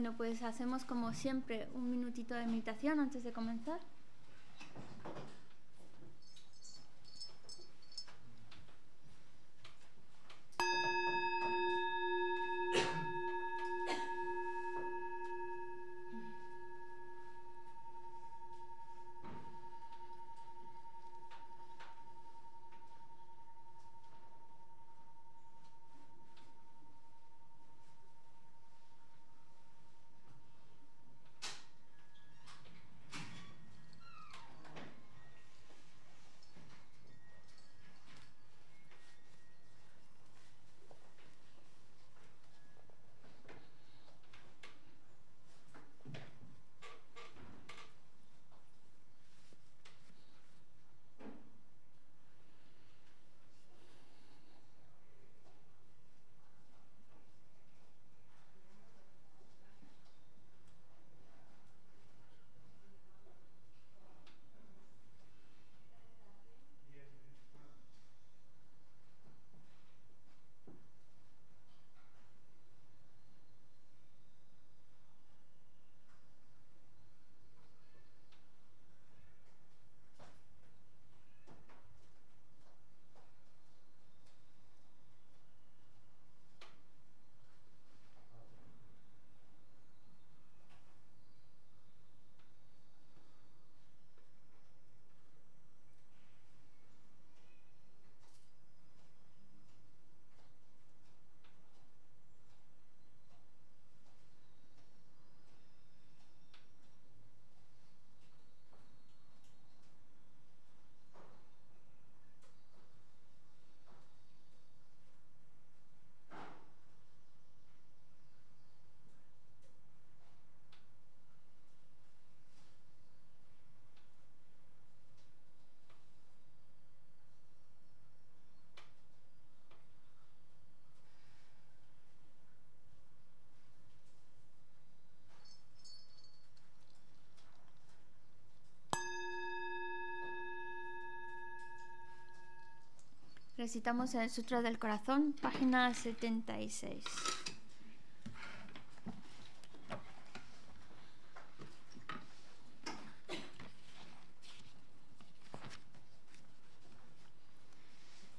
Bueno, pues hacemos como siempre un minutito de meditación antes de comenzar. Recitamos el Sutra del Corazón, página 76.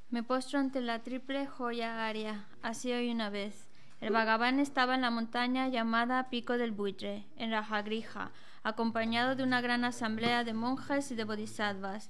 Me postro ante la triple joya aria, así hoy una vez. El vagabán estaba en la montaña llamada Pico del Buitre, en Rajagriha, acompañado de una gran asamblea de monjas y de bodhisattvas.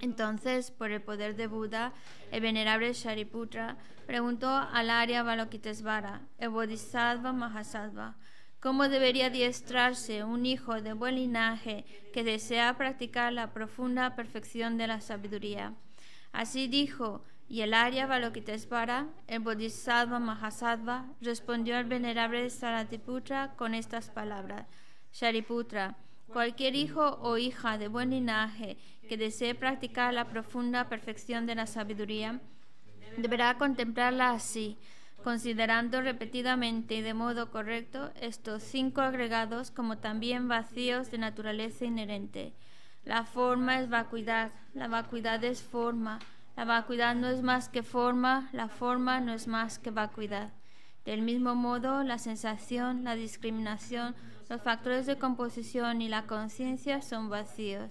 Entonces, por el poder de Buda, el venerable Shariputra preguntó al Arya Balokitesvara, el Bodhisattva Mahasattva, ¿cómo debería adiestrarse un hijo de buen linaje que desea practicar la profunda perfección de la sabiduría? Así dijo, y el Arya Balokitesvara, el Bodhisattva Mahasattva, respondió al venerable Saratiputra con estas palabras: Shariputra, cualquier hijo o hija de buen linaje que desee practicar la profunda perfección de la sabiduría, deberá contemplarla así, considerando repetidamente y de modo correcto estos cinco agregados como también vacíos de naturaleza inherente. La forma es vacuidad, la vacuidad es forma, la vacuidad no es más que forma, la forma no es más que vacuidad. Del mismo modo, la sensación, la discriminación, los factores de composición y la conciencia son vacíos.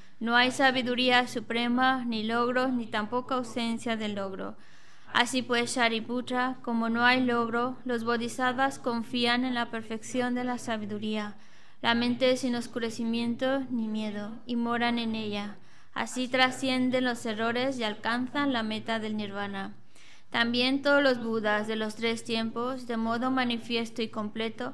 no hay sabiduría suprema, ni logros, ni tampoco ausencia del logro. Así pues, Shariputra, como no hay logro, los bodhisattvas confían en la perfección de la sabiduría. La mente sin oscurecimiento ni miedo, y moran en ella. Así trascienden los errores y alcanzan la meta del nirvana. También todos los budas de los tres tiempos, de modo manifiesto y completo,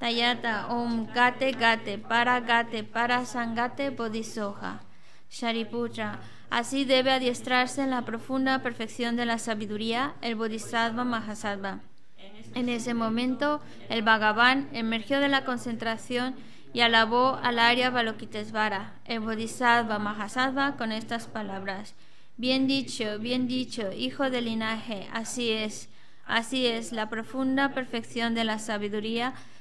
Tayata Om Gate Gate Para Gate Para Sangate Bodhisoja. Shariputra. Así debe adiestrarse en la profunda perfección de la sabiduría el Bodhisattva Mahasattva. En ese momento, el Bhagavan emergió de la concentración y alabó al Arya Balokitesvara, el Bodhisattva Mahasattva, con estas palabras: Bien dicho, bien dicho, hijo del linaje, así es, así es, la profunda perfección de la sabiduría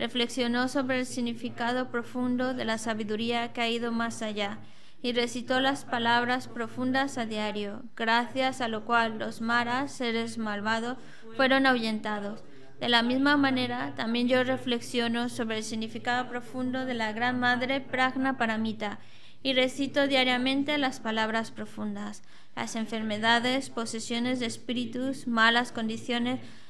reflexionó sobre el significado profundo de la sabiduría que ha ido más allá y recitó las palabras profundas a diario, gracias a lo cual los maras, seres malvados, fueron ahuyentados. De la misma manera, también yo reflexiono sobre el significado profundo de la Gran Madre Pragna Paramita y recito diariamente las palabras profundas. Las enfermedades, posesiones de espíritus, malas condiciones,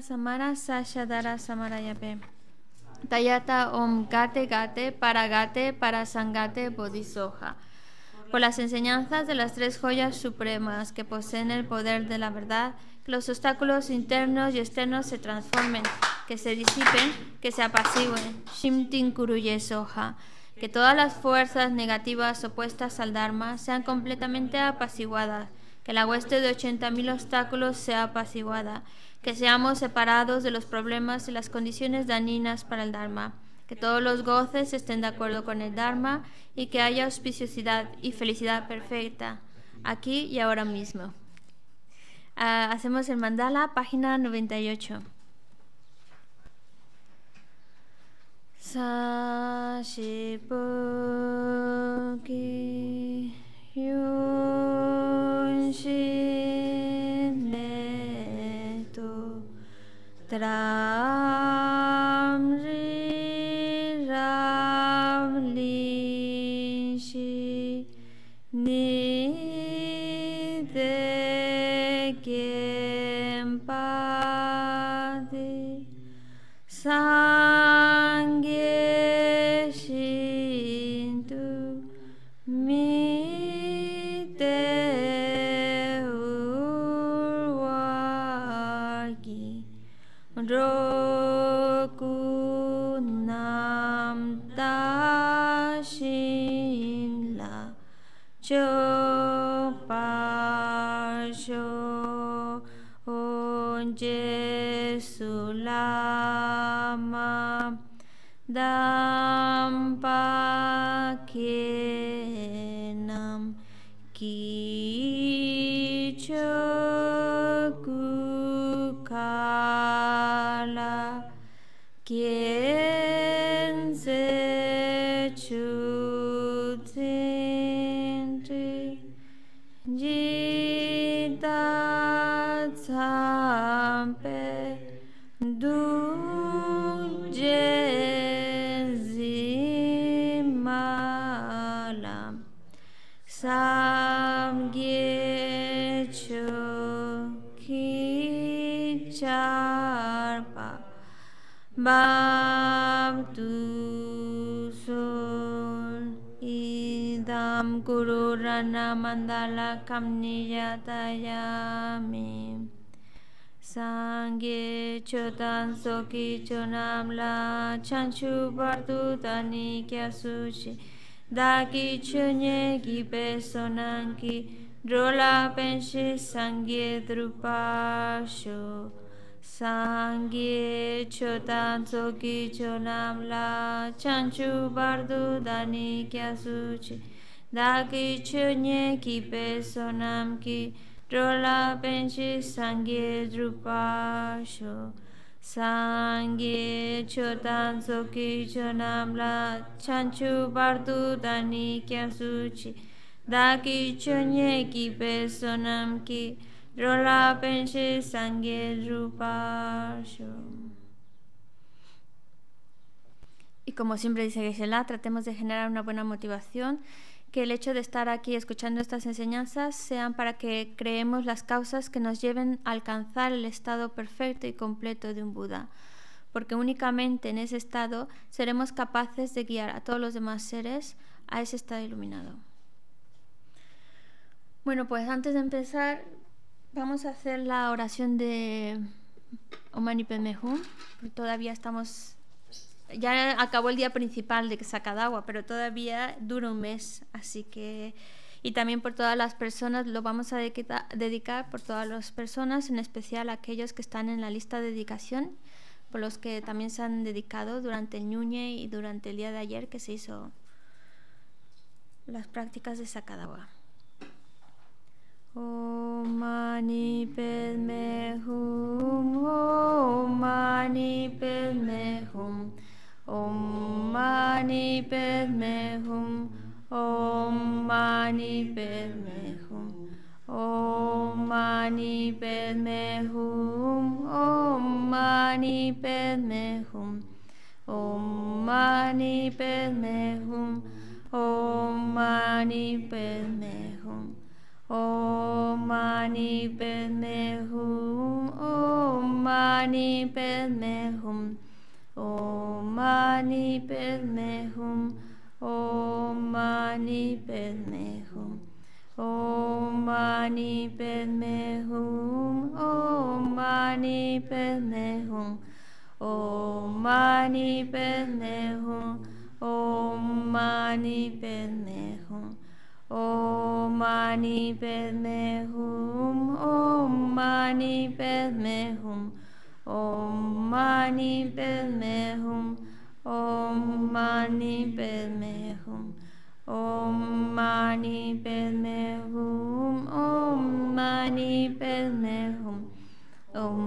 Samara Sasha Dara Samara Tayata Om Gate Gate para para Por las enseñanzas de las tres joyas supremas que poseen el poder de la verdad, que los obstáculos internos y externos se transformen, que se disipen, que se apaciguen. Shimtin Kuruye Soja. Que todas las fuerzas negativas opuestas al Dharma sean completamente apaciguadas. Que la hueste de 80.000 obstáculos sea apaciguada que seamos separados de los problemas y las condiciones dañinas para el Dharma, que todos los goces estén de acuerdo con el Dharma y que haya auspiciosidad y felicidad perfecta, aquí y ahora mismo. Ah, hacemos el mandala, página 98. Tam Niyatayami Sangye Chotan Soki Chonam La Chanchu bardu Tani Kya Sushi Daki Chonye Gipe Sonanki Drola Penshi Sangye Drupasho Sangye Chotan Soki Chonam La Chanchu bardu Dani Kya Sushi Daki chunye ki pesonam ki rola penchi sangye drupasho. Sangye chotan soki chonam la chanchu bardu dani da Daki chunye ki pesonam ki rola penchi sangye drupasho. Y como siempre dice Gesela, tratemos de generar una buena motivación que el hecho de estar aquí escuchando estas enseñanzas sean para que creemos las causas que nos lleven a alcanzar el estado perfecto y completo de un Buda, porque únicamente en ese estado seremos capaces de guiar a todos los demás seres a ese estado iluminado. Bueno, pues antes de empezar, vamos a hacer la oración de Omani Pemehu, todavía estamos ya acabó el día principal de Sacadagua, pero todavía dura un mes, así que y también por todas las personas, lo vamos a dedicar por todas las personas, en especial aquellos que están en la lista de dedicación, por los que también se han dedicado durante el Ñuñe y durante el día de ayer que se hizo las prácticas de Sacadagua. ॐ मानि पद्मे हुं ॐ मानि पद्मे हुं ॐ मानि पद्मे हुं ॐ मानि पद्मे हुं ॐ मानि पद्मे हुं ॐ मानि पद्मे हुं ॐ मानि पद्मे हुं ॐ मानि पद्मे हुं O mani padme hum. O mani padme hum. O mani padme hum. O mani padme hum. O mani padme hum. O mani padme hum. O mani padme hum. O mani padme hum. ओम मानी बिल में हूँ ओम मानी बिल में हूँ ओम मानी बिल में हूँ ओम मानी बिल में हूँ ओम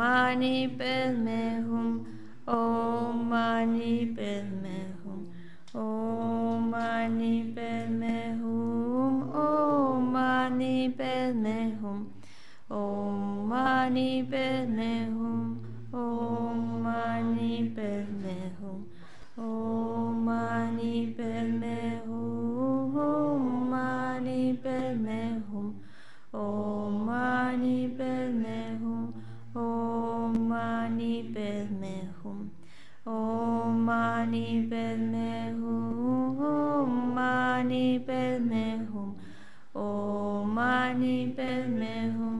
मानी बिल में हूँ ओम मानी बिल में हूँ ओम मानी बिल में हूँ ओम मानी Ο Μάνιπελ με είμαι, Ο Μάνιπελ με είμαι, Ο Μάνιπελ με Ο Μάνιπελ με Ο Ο Ο Ο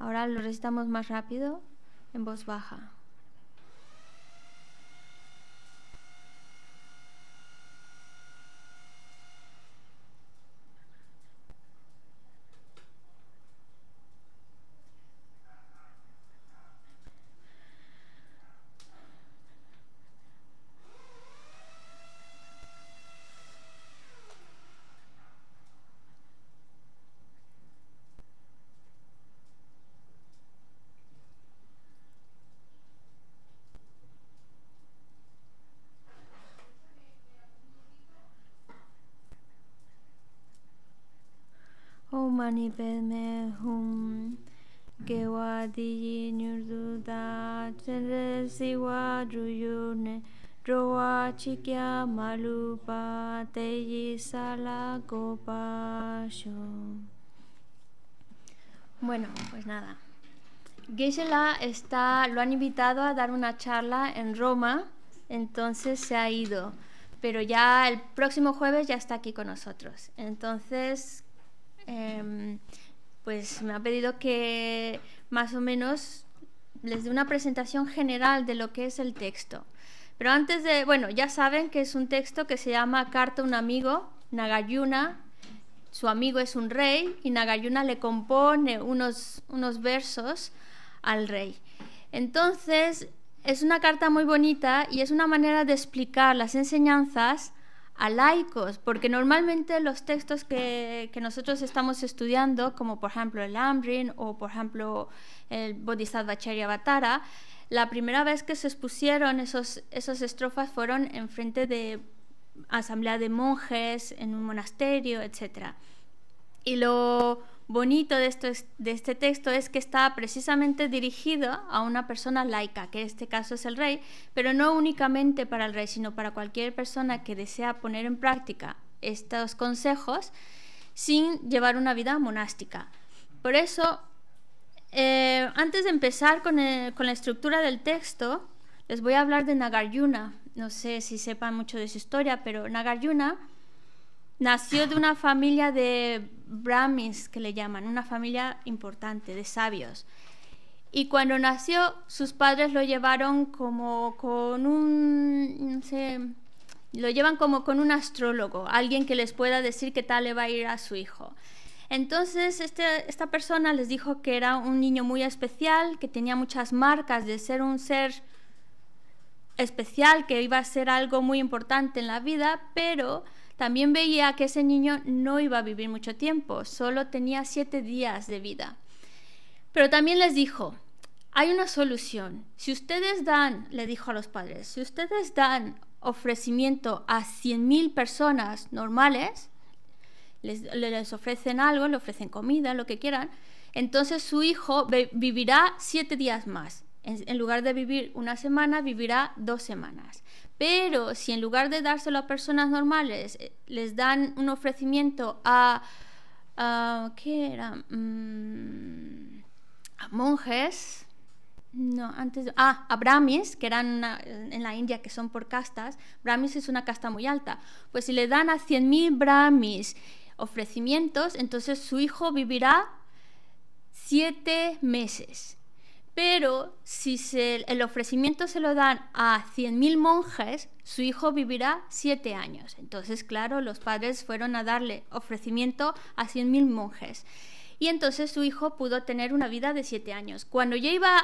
Ahora lo recitamos más rápido en voz baja. Bueno, pues nada. Gisela está, lo han invitado a dar una charla en Roma, entonces se ha ido. Pero ya el próximo jueves ya está aquí con nosotros. Entonces Em, pues me ha pedido que más o menos les dé una presentación general de lo que es el texto. Pero antes de, bueno, ya saben que es un texto que se llama Carta a un amigo, Nagayuna, su amigo es un rey, y Nagayuna le compone unos, unos versos al rey. Entonces, es una carta muy bonita y es una manera de explicar las enseñanzas a laicos, porque normalmente los textos que, que, nosotros estamos estudiando, como por ejemplo el Ambrin o por ejemplo el Bodhisattva Charyavatara, la primera vez que se expusieron esos, esas estrofas fueron en frente de asamblea de monjes, en un monasterio, etc. Y lo bonito de, este texto es que está precisamente dirigido a una persona laica, que en este caso es el rey, pero no únicamente para el rey, sino para cualquier persona que desea poner en práctica estos consejos sin llevar una vida monástica. Por eso, eh, antes de empezar con, con la estructura del texto, les voy a hablar de Nagarjuna. No sé si sepan mucho de su historia, pero Nagarjuna nació de una familia de Brahmins, que le llaman, una familia importante de sabios. Y cuando nació, sus padres lo llevaron como con un, no lo llevan como con un astrólogo, alguien que les pueda decir qué tal le va a ir a su hijo. Entonces, este, esta persona les dijo que era un niño muy especial, que tenía muchas marcas de ser un ser especial, que iba a ser algo muy importante en la vida, pero también veía que ese niño no iba a vivir mucho tiempo, solo tenía siete días de vida. Pero también les dijo, hay una solución. Si ustedes dan, le dijo a los padres, si ustedes dan ofrecimiento a 100.000 personas normales, les, ofrecen algo, le ofrecen comida, lo que quieran, entonces su hijo vivirá siete días más. en lugar de vivir una semana, vivirá dos semanas. Pero si en lugar de dárselo a personas normales, eh, les dan un ofrecimiento a. ¿Qué mm, a monjes. No, antes. Ah, a Brahmis, que eran en la India, que son por castas. Brahmis es una casta muy alta. Pues si le dan a 100.000 Brahmis ofrecimientos, entonces su hijo vivirá siete meses. Pero si el ofrecimiento se lo dan a 100.000 monjes, su hijo vivirá 7 años. Entonces, claro, los padres fueron a darle ofrecimiento a 100.000 monjes. Y entonces su hijo pudo tener una vida de 7 años. Cuando ya iba,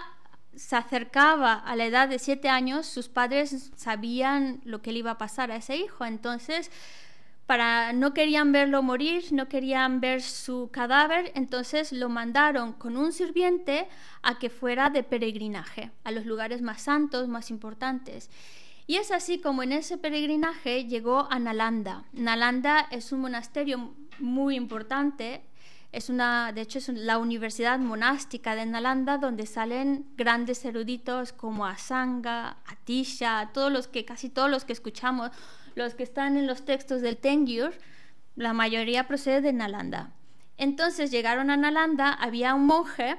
se acercaba a la edad de 7 años, sus padres sabían lo que le iba a pasar a ese hijo. Entonces, no querían verlo morir, no querían ver su cadáver, entonces lo mandaron con un sirviente a que fuera de peregrinaje a los lugares más santos, más importantes. Y es así como en ese peregrinaje llegó a Nalanda. Nalanda es un monasterio muy importante, es una, de hecho es la universidad monástica de Nalanda donde salen grandes eruditos como Asanga, Atisha, todos los que casi todos los que escuchamos los que están en los textos del Tengyur, la mayoría procede de Nalanda. Entonces llegaron a Nalanda, había un monje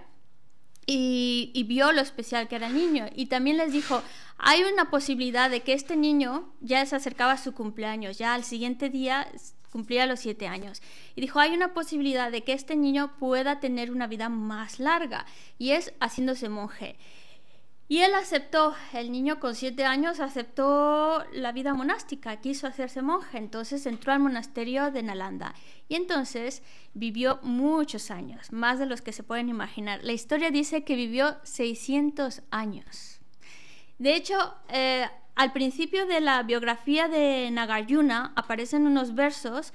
y, vio lo especial que era el niño. Y también les dijo, hay una posibilidad de que este niño ya se acercaba a su cumpleaños, ya al siguiente día cumplía los siete años. Y dijo, hay una posibilidad de que este niño pueda tener una vida más larga, y es haciéndose monje. Y él aceptó, el niño con siete años aceptó la vida monástica, quiso hacerse monje, entonces entró al monasterio de Nalanda. Y entonces vivió muchos años, más de los que se pueden imaginar. La historia dice que vivió 600 años. De hecho, eh, al principio de la biografía de Nagarjuna aparecen unos versos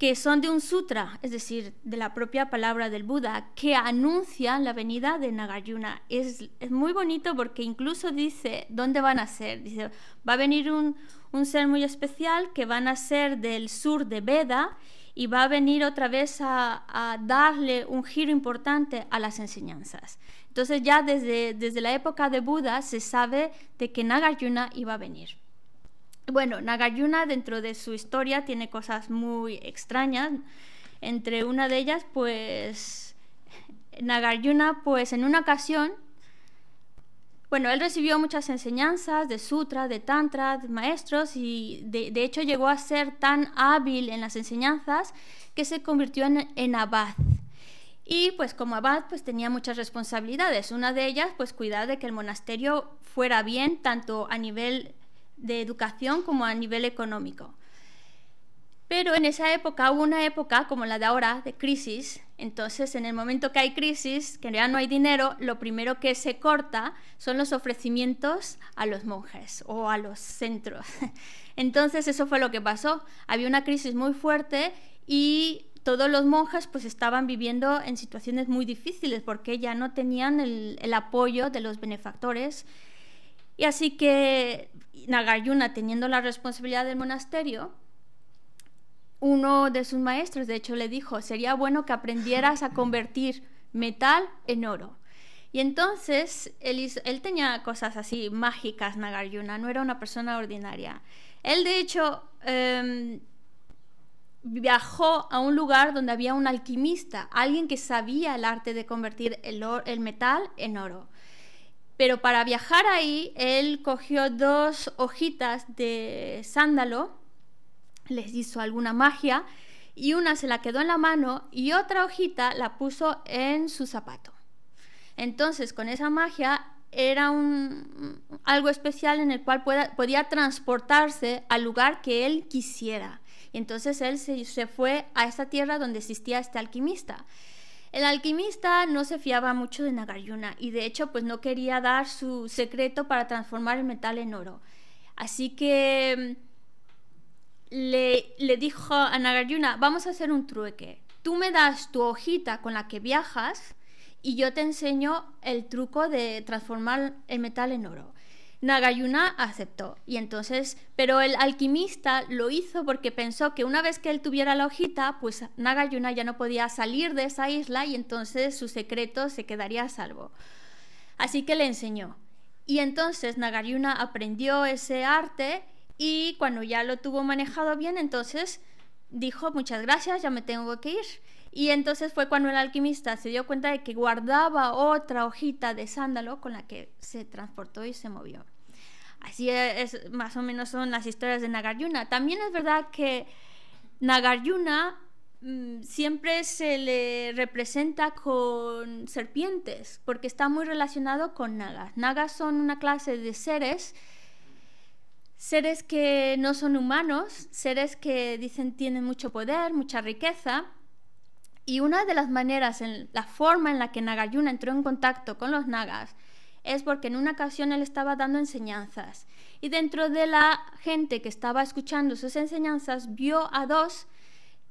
que son de un sutra, es decir, de la propia palabra del Buda, que anuncian la venida de Nagarjuna. Es, muy bonito porque incluso dice dónde van a ser. Dice, va a venir un, ser muy especial que van a ser del sur de Veda y va a venir otra vez a, darle un giro importante a las enseñanzas. Entonces ya desde, desde la época de Buda se sabe de que Nagarjuna iba a venir. Bueno, Nagayuna dentro de su historia tiene cosas muy extrañas. Entre una de ellas, pues Nagarjuna, pues en una ocasión, bueno, él recibió muchas enseñanzas de sutras, de tantras, de maestros y de, hecho llegó a ser tan hábil en las enseñanzas que se convirtió en, en abad. Y pues como abad pues tenía muchas responsabilidades. Una de ellas pues cuidar de que el monasterio fuera bien tanto a nivel de educación como a nivel económico. Pero en esa época hubo una época como la de ahora, de crisis. Entonces, en el momento que hay crisis, que ya no hay dinero, lo primero que se corta son los ofrecimientos a los monjes o a los centros. Entonces, eso fue lo que pasó. Había una crisis muy fuerte y todos los monjes pues estaban viviendo en situaciones muy difíciles porque ya no tenían el, el apoyo de los benefactores y así que Nagarjuna, teniendo la responsabilidad del monasterio, uno de sus maestros, de hecho, le dijo, sería bueno que aprendieras a convertir metal en oro. Y entonces él, tenía cosas así mágicas, Nagarjuna, no era una persona ordinaria. Él, de hecho, em, viajó a un lugar donde había un alquimista, alguien que sabía el arte de convertir el metal en oro. Pero para viajar ahí, él cogió dos hojitas de sándalo, les hizo alguna magia, y una se la quedó en la mano y otra hojita la puso en su zapato. Entonces, con esa magia era un, algo especial en el cual podía transportarse al lugar que él quisiera. entonces él se, se fue a esa tierra donde existía este alquimista. El alquimista no se fiaba mucho de Nagaryuna y de hecho pues no quería dar su secreto para transformar el metal en oro. Así que mm, le, dijo a Nagaryuna, vamos a hacer un trueque. Tú me das tu hojita con la que viajas y yo te enseño el truco de transformar el metal en oro. Nagayuna aceptó. Y entonces, pero el alquimista lo hizo porque pensó que una vez que él tuviera la hojita, pues Nagayuna ya no podía salir de esa isla y entonces su secreto se quedaría a salvo. Así que le enseñó. Y entonces Nagayuna aprendió ese arte y cuando ya lo tuvo manejado bien, entonces dijo muchas gracias, ya me tengo que ir. Y entonces fue cuando el alquimista se dio cuenta de que guardaba otra hojita de sándalo con la que se transportó y se movió. Así es, más o menos son las historias de Nagarjuna. También es verdad que Nagarjuna mm, siempre se le representa con serpientes, porque está muy relacionado con nagas. Nagas son una clase de seres seres que no son humanos, seres que dicen tienen mucho poder, mucha riqueza, y una de las maneras, la forma en la que Nagayuna entró en contacto con los nagas, es porque en una ocasión él estaba dando enseñanzas. Y dentro de la gente que estaba escuchando sus enseñanzas, vio a dos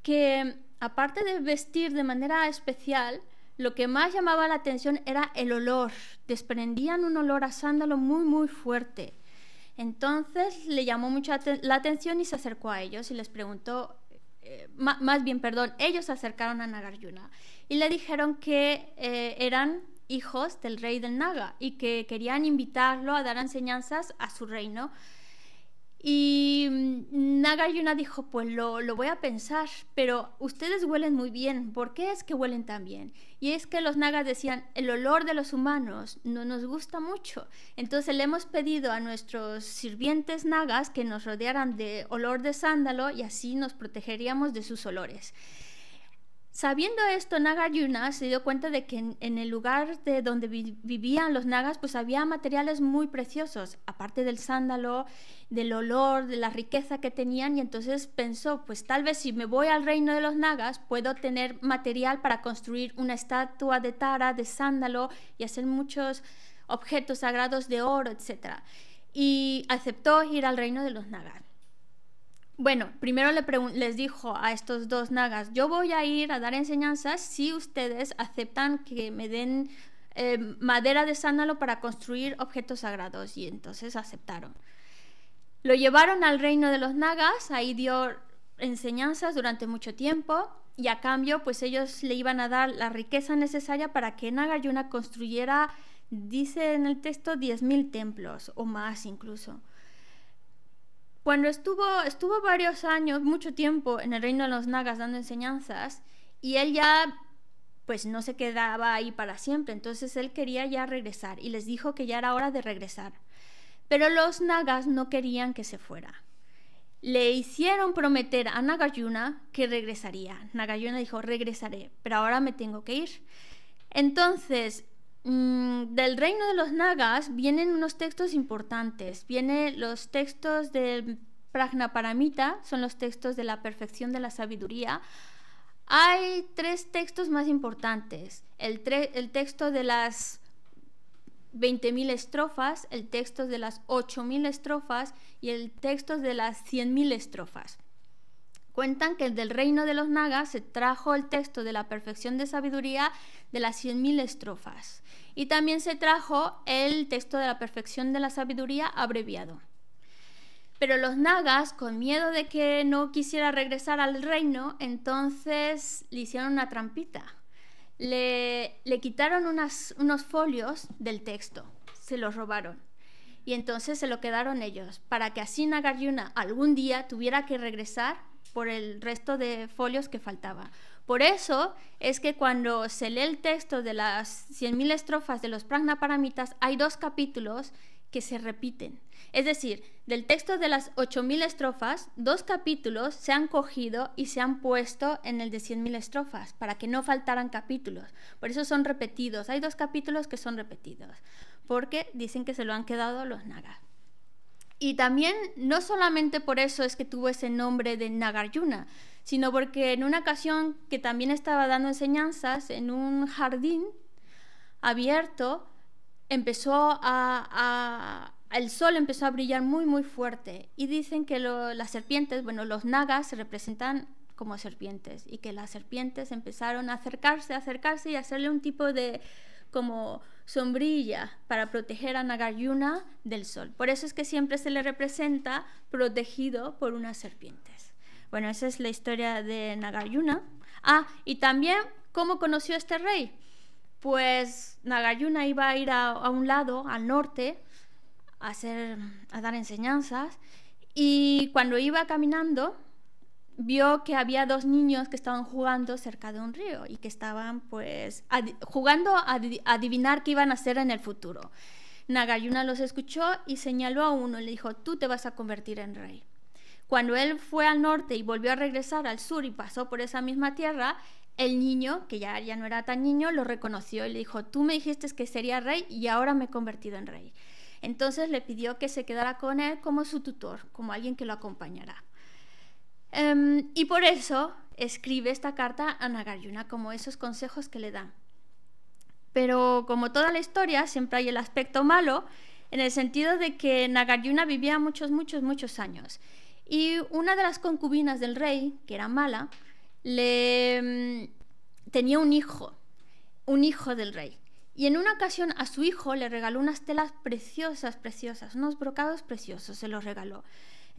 que, aparte de vestir de manera especial, lo que más llamaba la atención era el olor. Desprendían un olor a sándalo muy, muy fuerte. Entonces le llamó mucho la atención y se acercó a ellos y les preguntó eh, más bien, perdón, ellos se acercaron a Nagarjuna y le dijeron que eh, eran hijos del rey del Naga y que querían invitarlo a dar enseñanzas a su reino y mm, Yuna dijo, pues lo, lo, voy a pensar, pero ustedes huelen muy bien, ¿por qué es que huelen tan bien? Y es que los nagas decían, el olor de los humanos no nos gusta mucho, entonces le hemos pedido a nuestros sirvientes nagas que nos rodearan de olor de sándalo y así nos protegeríamos de sus olores. Sabiendo esto, Nagarjuna se dio cuenta de que en, el lugar de donde vivían los nagas, pues había materiales muy preciosos, aparte del sándalo, del olor, de la riqueza que tenían, y entonces pensó, pues tal vez si me voy al reino de los nagas, puedo tener material para construir una estatua de Tara, de sándalo, y hacer muchos objetos sagrados de oro, etc. Y aceptó ir al reino de los nagas. Bueno, primero les dijo a estos dos nagas, yo voy a ir a dar enseñanzas si ustedes aceptan que me den em, madera de sándalo para construir objetos sagrados. Y entonces aceptaron. Lo llevaron al reino de los nagas, ahí dio enseñanzas durante mucho tiempo y a cambio pues ellos le iban a dar la riqueza necesaria para que Nagayuna construyera, dice en el texto, 10.000 templos o más incluso. Cuando estuvo, estuvo varios años, mucho tiempo en el reino de los nagas dando enseñanzas y él ya pues no se quedaba ahí para siempre, entonces él quería ya regresar y les dijo que ya era hora de regresar. Pero los nagas no querían que se fuera. Le hicieron prometer a Nagayuna que regresaría. Nagayuna dijo, regresaré, pero ahora me tengo que ir. Entonces, Mm, del reino de los nagas vienen unos textos importantes. Vienen los textos del Prajnaparamita, son los textos de la perfección de la sabiduría. Hay tres textos más importantes. El, el texto de las 20.000 estrofas, el texto de las 8.000 estrofas y el texto de las 100.000 estrofas. Cuentan que del reino de los nagas se trajo el texto de la perfección de sabiduría de las 100.000 estrofas y también se trajo el texto de la perfección de la sabiduría abreviado. Pero los nagas, con miedo de que no quisiera regresar al reino, entonces le hicieron una trampita. Le, le quitaron unos folios del texto, se los robaron. Y entonces se lo quedaron ellos, para que así Nagarjuna algún día tuviera que regresar por el resto de folios que faltaba. Por eso es que cuando se lee el texto de las 100.000 estrofas de los Pragnaparamitas, hay dos capítulos que se repiten. Es decir, del texto de las 8.000 estrofas, dos capítulos se han cogido y se han puesto en el de 100.000 estrofas, para que no faltaran capítulos. Por eso son repetidos. Hay dos capítulos que son repetidos, porque dicen que se lo han quedado los nagas. Y también no solamente por eso es que tuvo ese nombre de Nagarjuna, sino porque en una ocasión que también estaba dando enseñanzas en un jardín abierto, empezó el sol empezó a brillar muy muy fuerte y dicen que las serpientes, bueno, los nagas se representan como serpientes y que las serpientes empezaron a acercarse, a acercarse y a hacerle un tipo de como sombrilla para proteger a Nagayuna del sol. Por eso es que siempre se le representa protegido por unas serpientes. Bueno, esa es la historia de Nagayuna. Ah, y también cómo conoció este rey. Pues Nagayuna iba a ir a, a un lado, al norte, a, hacer, a dar enseñanzas, y cuando iba caminando, vio que había dos niños que estaban jugando cerca de un río y que estaban pues jugando a adivinar qué iban a hacer en el futuro. Nagayuna los escuchó y señaló a uno y le dijo, tú te vas a convertir en rey. Cuando él fue al norte y volvió a regresar al sur y pasó por esa misma tierra, el niño, que ya, ya no era tan niño, lo reconoció y le dijo, tú me dijiste que sería rey y ahora me he convertido en rey. Entonces le pidió que se quedara con él como su tutor, como alguien que lo acompañará. Em, y por eso escribe esta carta a Nagarjuna como esos consejos que le da Pero como toda la historia, siempre hay el aspecto malo, en el sentido de que Nagarjuna vivía muchos, muchos, muchos años. Y una de las concubinas del rey, que era mala, le em, tenía un hijo, un hijo del rey. Y en una ocasión a su hijo le regaló unas telas preciosas, preciosas, unos brocados preciosos, se los regaló.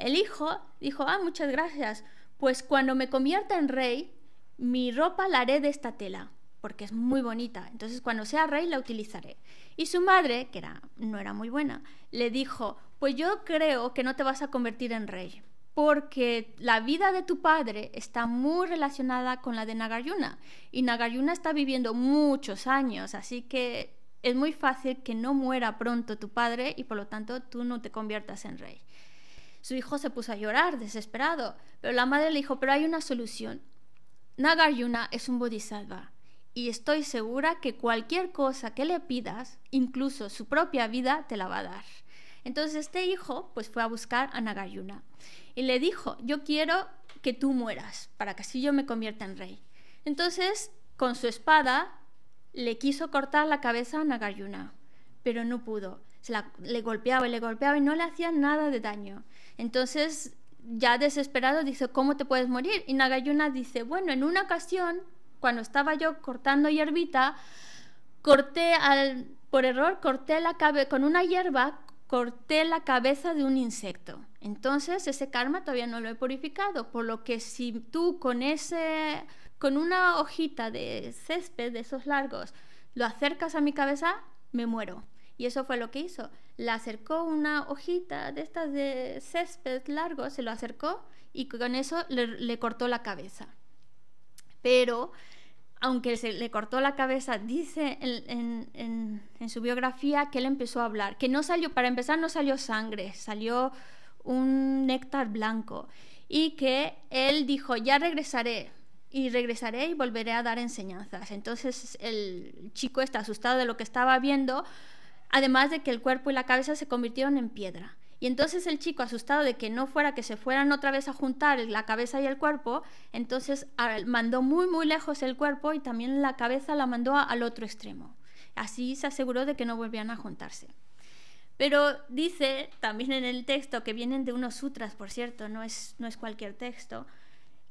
El hijo dijo, ah, muchas gracias, pues cuando me convierta en rey, mi ropa la haré de esta tela, porque es muy bonita, entonces cuando sea rey la utilizaré. Y su madre, que era, no era muy buena, le dijo, pues yo creo que no te vas a convertir en rey, porque la vida de tu padre está muy relacionada con la de Nagayuna y Nagayuna está viviendo muchos años, así que es muy fácil que no muera pronto tu padre y por lo tanto tú no te conviertas en rey. Su hijo se puso a llorar, desesperado, pero la madre le dijo, pero hay una solución. Nagarjuna es un bodhisattva y estoy segura que cualquier cosa que le pidas, incluso su propia vida, te la va a dar. Entonces este hijo pues fue a buscar a Nagarjuna y le dijo, yo quiero que tú mueras para que así yo me convierta en rey. Entonces con su espada le quiso cortar la cabeza a Nagarjuna, pero no pudo. Se le golpeaba y le golpeaba y no le hacía nada de daño. Entonces, ya desesperado, dice, ¿cómo te puedes morir? Y Nagayuna dice, bueno, en una ocasión, cuando estaba yo cortando hierbita, corté al, por error, corté la cabeza, con una hierba, corté la cabeza de un insecto. Entonces, ese karma todavía no lo he purificado, por lo que si tú con ese, con una hojita de césped de esos largos, lo acercas a mi cabeza, me muero. Y eso fue lo que hizo. Le acercó una hojita de estas de césped largo, se lo acercó y con eso le, cortó la cabeza. Pero, aunque se le cortó la cabeza, dice en, en su biografía que él empezó a hablar, que no salió, para empezar no salió sangre, salió un néctar blanco y que él dijo, ya regresaré, y regresaré y volveré a dar enseñanzas. Entonces el chico está asustado de lo que estaba viendo, además de que el cuerpo y la cabeza se convirtieron en piedra. Y entonces el chico, asustado de que no fuera que se fueran otra vez a juntar la cabeza y el cuerpo, entonces mandó muy muy lejos el cuerpo y también la cabeza la mandó al otro extremo. Así se aseguró de que no volvían a juntarse. Pero dice también en el texto, que vienen de unos sutras, por cierto, no es, no es cualquier texto,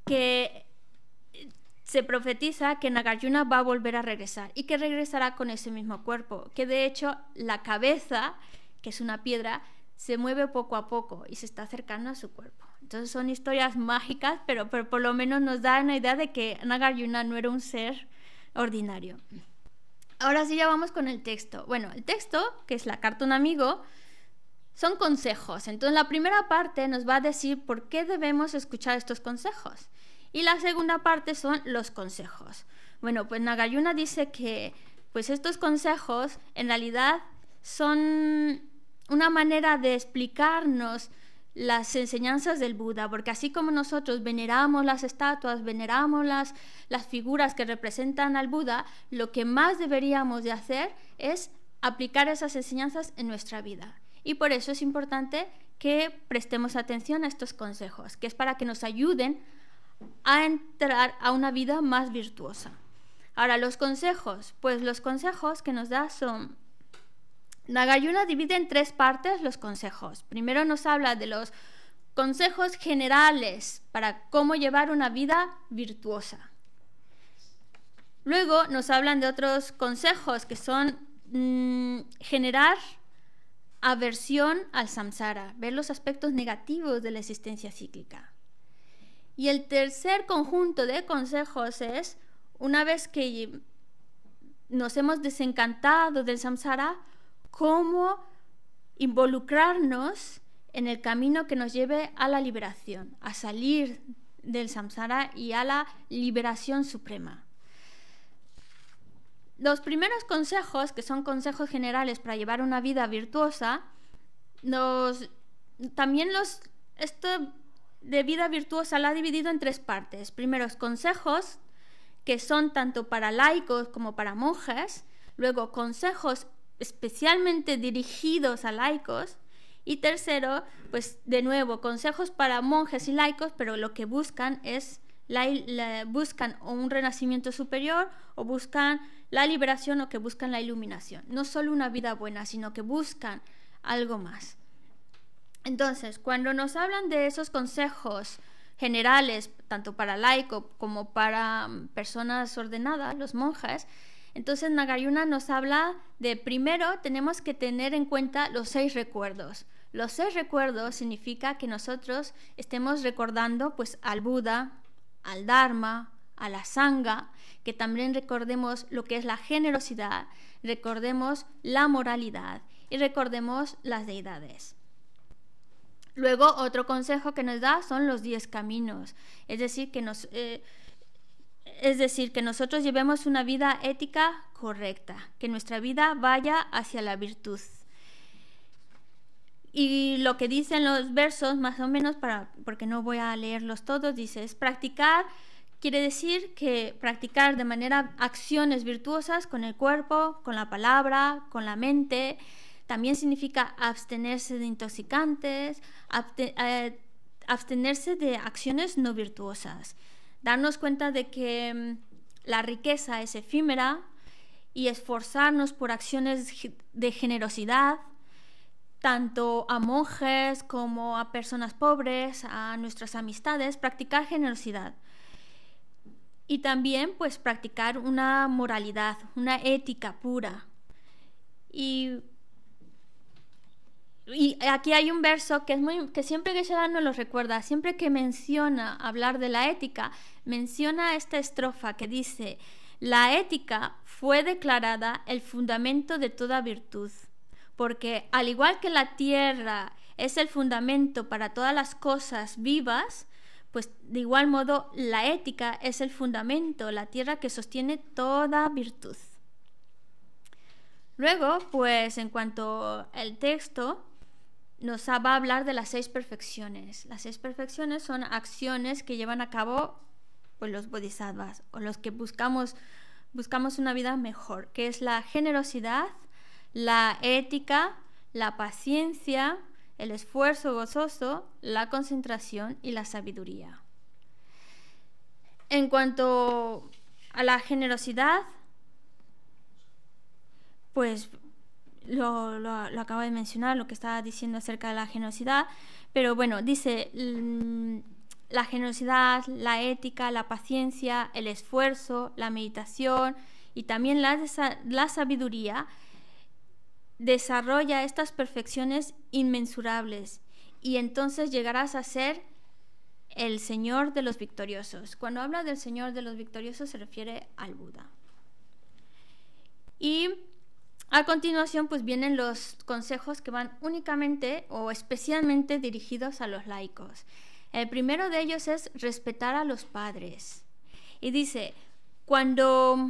que se profetiza que Nagarjuna va a volver a regresar y que regresará con ese mismo cuerpo, que de hecho la cabeza, que es una piedra, se mueve poco a poco y se está acercando a su cuerpo. Entonces son historias mágicas, pero, por lo menos nos da la idea de que Nagarjuna no era un ser ordinario. Ahora sí ya vamos con el texto. Bueno, el texto, que es la carta un amigo, son consejos. Entonces la primera parte nos va a decir por qué debemos escuchar estos consejos. Y la segunda parte son los consejos. Bueno, pues Nagayuna dice que pues estos consejos en realidad son una manera de explicarnos las enseñanzas del Buda, porque así como nosotros veneramos las estatuas, veneramos las, las figuras que representan al Buda, lo que más deberíamos de hacer es aplicar esas enseñanzas en nuestra vida. Y por eso es importante que prestemos atención a estos consejos, que es para que nos ayuden a entrar a una vida más virtuosa. Ahora, los consejos. Pues los consejos que nos da son... Nagayuna divide en tres partes los consejos. Primero nos habla de los consejos generales para cómo llevar una vida virtuosa. Luego nos hablan de otros consejos que son mm, generar aversión al samsara, ver los aspectos negativos de la existencia cíclica. Y el tercer conjunto de consejos es, una vez que nos hemos desencantado del samsara, cómo involucrarnos en el camino que nos lleve a la liberación, a salir del samsara y a la liberación suprema. Los primeros consejos, que son consejos generales para llevar una vida virtuosa, nos, también los, de vida virtuosa la ha dividido en tres partes. Primeros consejos, que son tanto para laicos como para monjes, luego consejos especialmente dirigidos a laicos, y tercero, pues de nuevo, consejos para monjes y laicos, pero lo que buscan es buscan un renacimiento superior o buscan la liberación o que buscan la iluminación. No solo una vida buena, sino que buscan algo más. Entonces, cuando nos hablan de esos consejos generales, tanto para laico como para mm, personas ordenadas, los monjas, entonces Nagayuna nos habla de primero tenemos que tener en cuenta los seis recuerdos. Los seis recuerdos significa que nosotros estemos recordando pues al Buda, al Dharma, a la Sangha, que también recordemos lo que es la generosidad, recordemos la moralidad y recordemos las deidades. Luego, otro consejo que nos da son los diez caminos, es decir, que nos... Eh, es decir, que nosotros llevemos una vida ética correcta, que nuestra vida vaya hacia la virtud. Y lo que dicen los versos, más o menos, para, porque no voy a leerlos todos, dice, es practicar, quiere decir que practicar de manera acciones virtuosas con el cuerpo, con la palabra, con la mente, también significa abstenerse de intoxicantes, eh, abstenerse de acciones no virtuosas, darnos cuenta de que mm, la riqueza es efímera y esforzarnos por acciones de generosidad, tanto a monjes como a personas pobres, a nuestras amistades, practicar generosidad. Y también pues practicar una moralidad, una ética pura. Y y aquí hay un verso que es que siempre que no nos lo recuerda, siempre que menciona hablar de la ética, menciona esta estrofa que dice, la ética fue declarada el fundamento de toda virtud, porque al igual que la tierra es el fundamento para todas las cosas vivas, pues de igual modo la ética es el fundamento, la tierra que sostiene toda virtud. Luego, pues en cuanto al texto, nos va a hablar de las seis perfecciones. Las seis perfecciones son acciones que llevan a cabo pues, los bodhisattvas o los que buscamos, buscamos una vida mejor, que es la generosidad, la ética, la paciencia, el esfuerzo gozoso, la concentración y la sabiduría. En cuanto a la generosidad, pues lo, lo, acaba de mencionar, lo que estaba diciendo acerca de la generosidad, pero bueno, dice mm, la generosidad, la ética, la paciencia, el esfuerzo, la meditación y también la, la sabiduría desarrolla estas perfecciones inmensurables y entonces llegarás a ser el Señor de los victoriosos. Cuando habla del Señor de los victoriosos se refiere al Buda. Y a continuación, pues vienen los consejos que van únicamente o especialmente dirigidos a los laicos. El primero de ellos es respetar a los padres. Y dice, cuando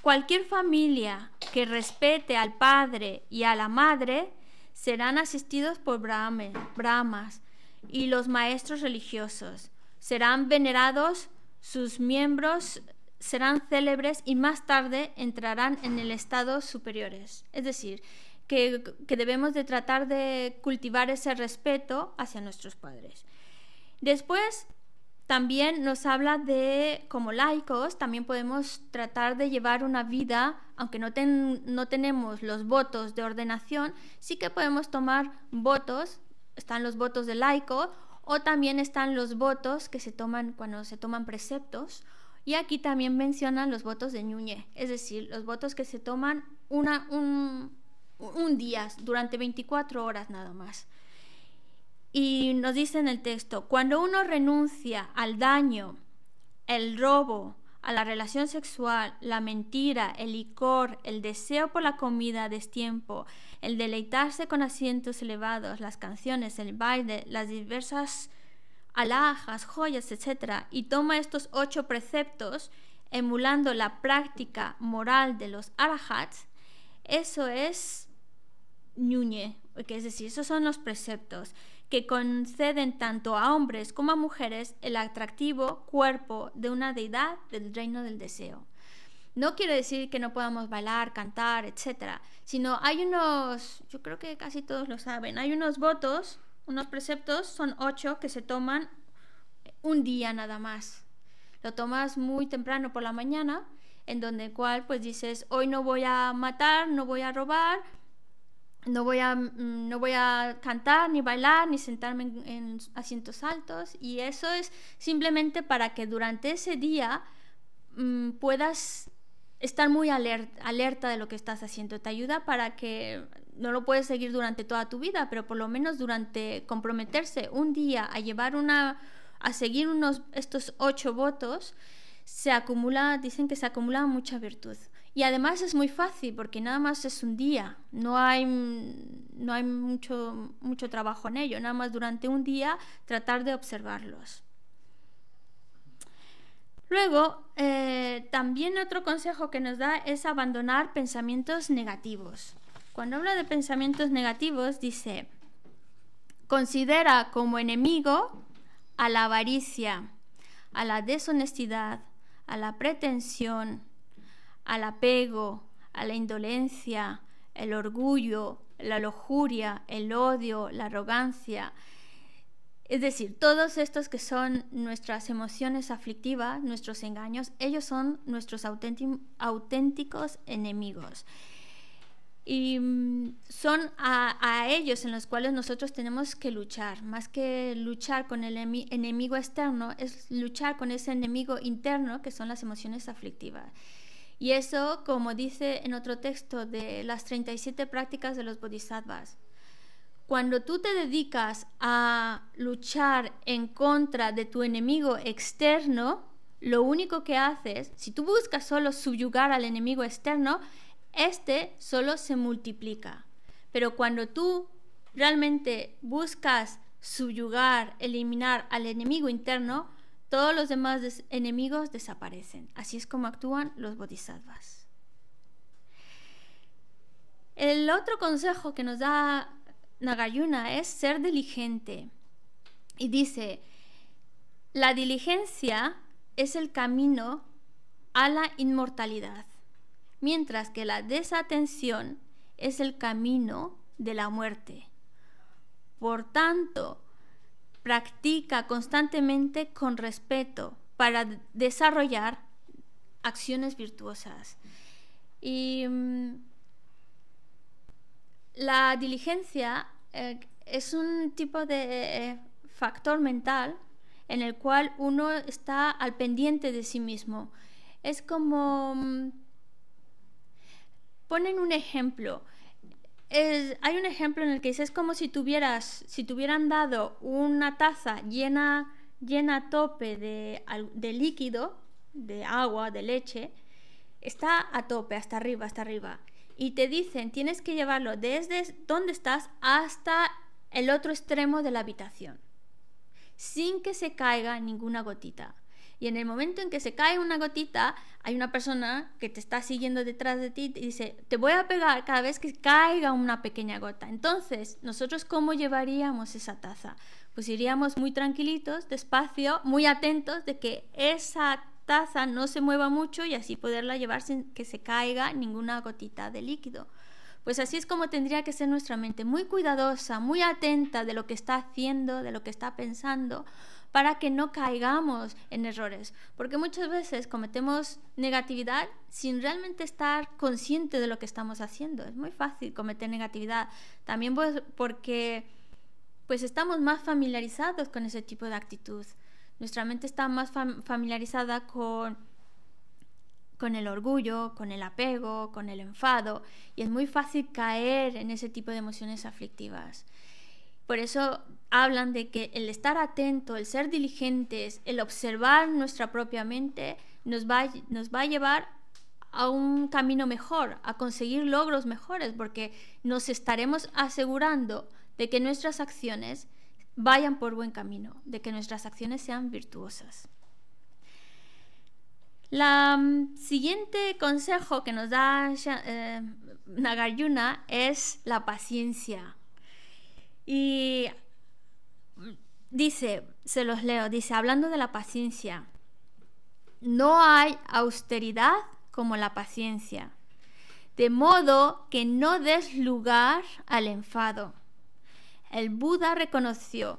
cualquier familia que respete al padre y a la madre serán asistidos por brahmas y los maestros religiosos. Serán venerados sus miembros serán célebres y más tarde entrarán en el estado superiores. Es decir, que, debemos de tratar de cultivar ese respeto hacia nuestros padres. Después, también nos habla de, como laicos, también podemos tratar de llevar una vida, aunque no, no tenemos los votos de ordenación, sí que podemos tomar votos, están los votos de laico, o también están los votos que se toman cuando se toman preceptos, y aquí también mencionan los votos de Ñuñe, es decir, los votos que se toman una, un, un día, durante 24 horas nada más. Y nos dice en el texto, cuando uno renuncia al daño, el robo, a la relación sexual, la mentira, el licor, el deseo por la comida destiempo, el deleitarse con asientos elevados, las canciones, el baile, las diversas alhajas, joyas, etc., y toma estos ocho preceptos, emulando la práctica moral de los arahats, eso es ñuñe, que es decir, esos son los preceptos que conceden tanto a hombres como a mujeres el atractivo cuerpo de una deidad del reino del deseo. No quiero decir que no podamos bailar, cantar, etcétera, sino hay unos, yo creo que casi todos lo saben, hay unos votos unos preceptos son ocho que se toman un día nada más. Lo tomas muy temprano por la mañana, en donde cual pues dices, hoy no voy a matar, no voy a robar, no voy a, mm, no voy a cantar, ni bailar, ni sentarme en, asientos altos. Y eso es simplemente para que durante ese día mm, puedas estar muy alerta de lo que estás haciendo. Te ayuda para que no lo puedes seguir durante toda tu vida, pero por lo menos durante comprometerse un día a llevar una, a seguir unos, estos ocho votos, se acumula, dicen que se acumula mucha virtud. Y además es muy fácil porque nada más es un día, no hay, no hay mucho, mucho trabajo en ello, nada más durante un día tratar de observarlos. Luego, eh, también otro consejo que nos da es abandonar pensamientos negativos. Cuando habla de pensamientos negativos, dice, considera como enemigo a la avaricia, a la deshonestidad, a la pretensión, al apego, a la indolencia, el orgullo, la lujuria, el odio, la arrogancia. Es decir, todos estos que son nuestras emociones aflictivas, nuestros engaños, ellos son nuestros auténticos enemigos. Y mm, son a, ellos en los cuales nosotros tenemos que luchar, más que luchar con el enemigo externo, es luchar con ese enemigo interno que son las emociones aflictivas. Y eso, como dice en otro texto de las 37 prácticas de los bodhisattvas, cuando tú te dedicas a luchar en contra de tu enemigo externo, lo único que haces, si tú buscas solo subyugar al enemigo externo, este solo se multiplica. Pero cuando tú realmente buscas subyugar, eliminar al enemigo interno, todos los demás enemigos desaparecen. Así es como actúan los bodhisattvas. El otro consejo que nos da Nagayuna es ser diligente. Y dice, la diligencia es el camino a la inmortalidad mientras que la desatención es el camino de la muerte. Por tanto, practica constantemente con respeto para desarrollar acciones virtuosas. Y mm, la diligencia eh, es un tipo de eh, factor mental en el cual uno está al pendiente de sí mismo. Es como mm, ponen un ejemplo. hay un ejemplo en el que dice, es como si tuvieras, si te hubieran dado una taza llena, llena a tope de, de líquido, de agua, de leche, está a tope, hasta arriba, hasta arriba. Y te dicen, tienes que llevarlo desde donde estás hasta el otro extremo de la habitación, sin que se caiga ninguna gotita y en el momento en que se cae una gotita, hay una persona que te está siguiendo detrás de ti y dice, te voy a pegar cada vez que caiga una pequeña gota. Entonces, ¿nosotros cómo llevaríamos esa taza? Pues iríamos muy tranquilitos, despacio, muy atentos de que esa taza no se mueva mucho y así poderla llevar sin que se caiga ninguna gotita de líquido. Pues así es como tendría que ser nuestra mente, muy cuidadosa, muy atenta de lo que está haciendo, de lo que está pensando, para que no caigamos en errores, porque muchas veces cometemos negatividad sin realmente estar consciente de lo que estamos haciendo. Es muy fácil cometer negatividad, también pues, porque pues estamos más familiarizados con ese tipo de actitud. Nuestra mente está más familiarizada con con el orgullo, con el apego, con el enfado, y es muy fácil caer en ese tipo de emociones aflictivas. Por eso hablan de que el estar atento, el ser diligentes, el observar nuestra propia mente nos va, nos va a llevar a un camino mejor, a conseguir logros mejores, porque nos estaremos asegurando de que nuestras acciones vayan por buen camino, de que nuestras acciones sean virtuosas. La mm, siguiente consejo que nos da eh, Nagayuna es la paciencia. Y dice, se los leo, dice, hablando de la paciencia, no hay austeridad como la paciencia, de modo que no des lugar al enfado. El Buda reconoció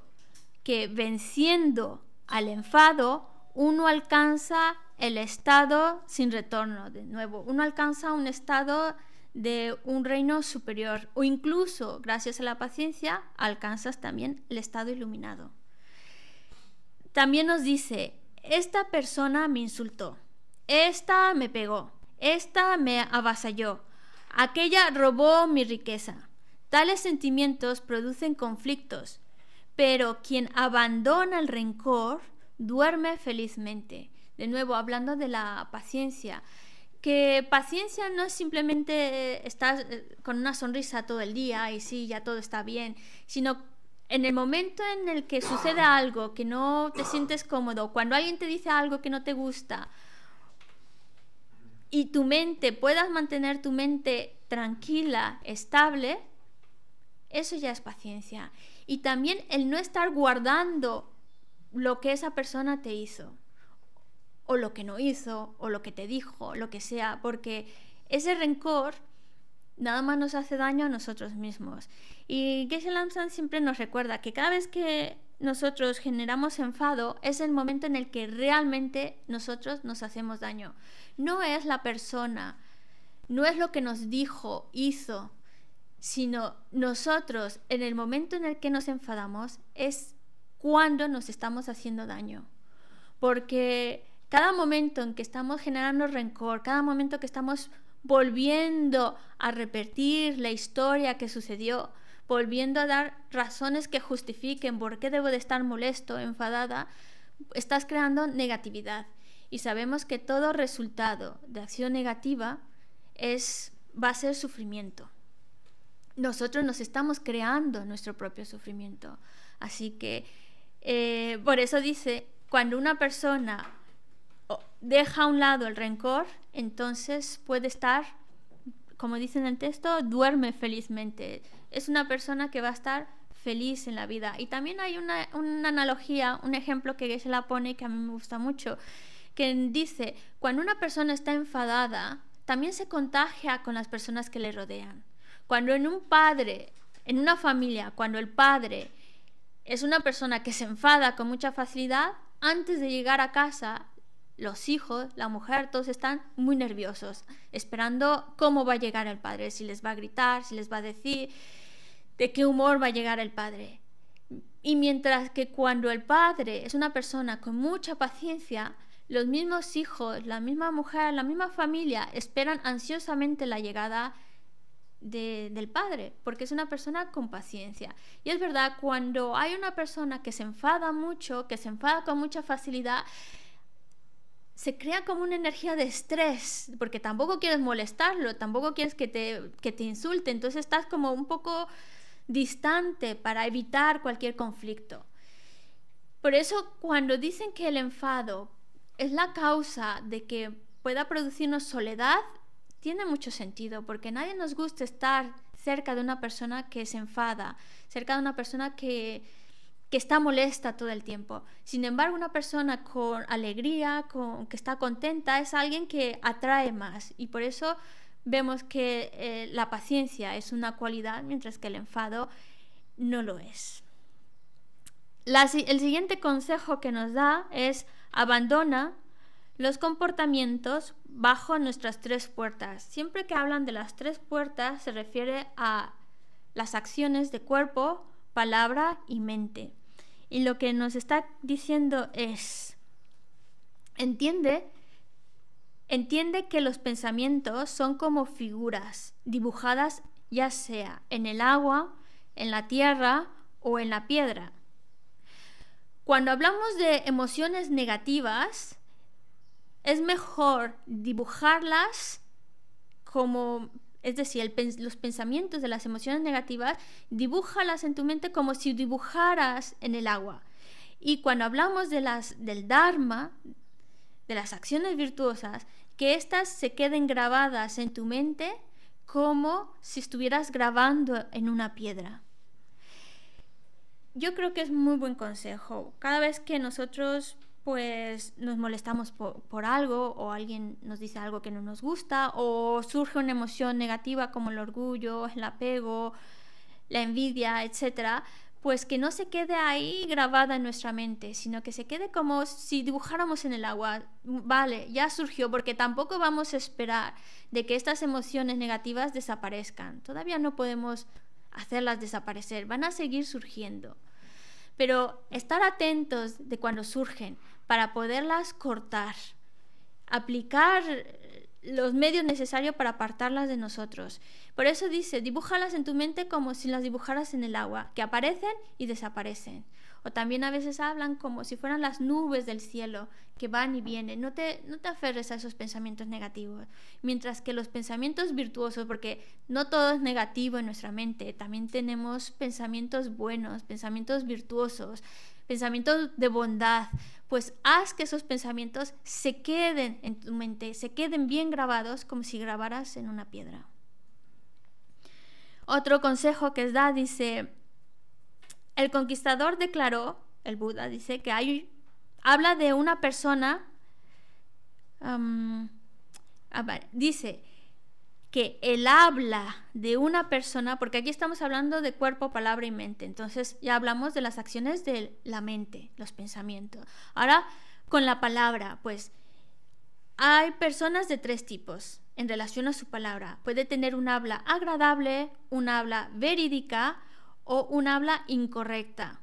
que venciendo al enfado, uno alcanza el estado sin retorno, de nuevo, uno alcanza un estado de un reino superior o incluso, gracias a la paciencia, alcanzas también el estado iluminado. También nos dice, esta persona me insultó, esta me pegó, esta me avasalló, aquella robó mi riqueza. Tales sentimientos producen conflictos, pero quien abandona el rencor duerme felizmente. De nuevo, hablando de la paciencia, que paciencia no es simplemente eh, estar eh, con una sonrisa todo el día y sí, ya todo está bien, sino en el momento en el que suceda algo que no te sientes cómodo, cuando alguien te dice algo que no te gusta, y tu mente, puedas mantener tu mente tranquila, estable, eso ya es paciencia. Y también el no estar guardando lo que esa persona te hizo, o lo que no hizo, o lo que te dijo, lo que sea, porque ese rencor nada más nos hace daño a nosotros mismos. Y Geshe Lamsan siempre nos recuerda que cada vez que nosotros generamos enfado es el momento en el que realmente nosotros nos hacemos daño. No es la persona, no es lo que nos dijo, hizo, sino nosotros en el momento en el que nos enfadamos es cuando nos estamos haciendo daño. Porque cada momento en que estamos generando rencor, cada momento que estamos volviendo a repetir la historia que sucedió, volviendo a dar razones que justifiquen por qué debo de estar molesto, enfadada, estás creando negatividad. Y sabemos que todo resultado de acción negativa es, va a ser sufrimiento. Nosotros nos estamos creando nuestro propio sufrimiento. Así que eh, por eso dice, cuando una persona deja a un lado el rencor, entonces puede estar, como dice en el texto, duerme felizmente. Es una persona que va a estar feliz en la vida. Y también hay una, analogía, un ejemplo que se la pone que a mí me gusta mucho, que dice, cuando una persona está enfadada, también se contagia con las personas que le rodean. Cuando en un padre, en una familia, cuando el padre es una persona que se enfada con mucha facilidad, antes de llegar a casa, los hijos, la mujer, todos están muy nerviosos, esperando cómo va a llegar el padre, si les va a gritar, si les va a decir, de qué humor va a llegar el padre. Y mientras que cuando el padre es una persona con mucha paciencia, los mismos hijos, la misma mujer, la misma familia esperan ansiosamente la llegada del padre, porque es una persona con paciencia. Y es verdad, cuando hay una persona que se enfada mucho, que se enfada con mucha facilidad, se crea como una energía de estrés, porque tampoco quieres molestarlo, tampoco quieres que te, que te insulte, entonces estás como un poco distante para evitar cualquier conflicto. Por eso cuando dicen que el enfado es la causa de que pueda producirnos soledad, tiene mucho sentido, porque nadie nos gusta estar cerca de una persona que se enfada, cerca de una persona que, que está molesta todo el tiempo. Sin embargo, una persona con alegría, con, que está contenta, es alguien que atrae más y por eso vemos que eh, la paciencia es una cualidad, mientras que el enfado no lo es. el siguiente consejo que nos da es abandona los comportamientos bajo nuestras tres puertas. Siempre que hablan de las tres puertas se refiere a las acciones de cuerpo, palabra y mente. Y lo que nos está diciendo es, entiende, entiende que los pensamientos son como figuras dibujadas ya sea en el agua, en la tierra o en la piedra. Cuando hablamos de emociones negativas, es mejor dibujarlas como es decir, los pensamientos de las emociones negativas, dibújalas en tu mente como si dibujaras en el agua. Y cuando hablamos de las, del Dharma, de las acciones virtuosas, que éstas se queden grabadas en tu mente como si estuvieras grabando en una piedra. Yo creo que es muy buen consejo. Cada vez que nosotros pues nos molestamos por, algo o alguien nos dice algo que no nos gusta o surge una emoción negativa como el orgullo, el apego, la envidia, etc pues que no se quede ahí grabada en nuestra mente, sino que se quede como si dibujáramos en el agua, mm, vale, ya surgió, porque tampoco vamos a esperar de que estas emociones negativas desaparezcan. Todavía no podemos hacerlas desaparecer, van a seguir surgiendo. Pero estar atentos de cuando surgen, para poderlas cortar, aplicar los medios necesarios para apartarlas de nosotros. Por eso dice, dibújalas en tu mente como si las dibujaras en el agua, que aparecen y desaparecen. O también a veces hablan como si fueran las nubes del cielo, que van y vienen. No te, no te aferres a esos pensamientos negativos. Mientras que los pensamientos virtuosos, porque no todo es negativo en nuestra mente, también tenemos pensamientos buenos, pensamientos virtuosos, pensamientos de bondad pues haz que esos pensamientos se queden en tu mente, se queden bien grabados como si grabaras en una piedra. Otro consejo que da dice, el conquistador declaró, el Buda dice que hay, habla de una persona, dice, que el habla de una persona, porque aquí estamos hablando de cuerpo, palabra y mente, entonces ya hablamos de las acciones de la mente, los pensamientos. Ahora, con la palabra, pues hay personas de tres tipos en relación a su palabra. Puede tener un habla agradable, un habla verídica o un habla incorrecta.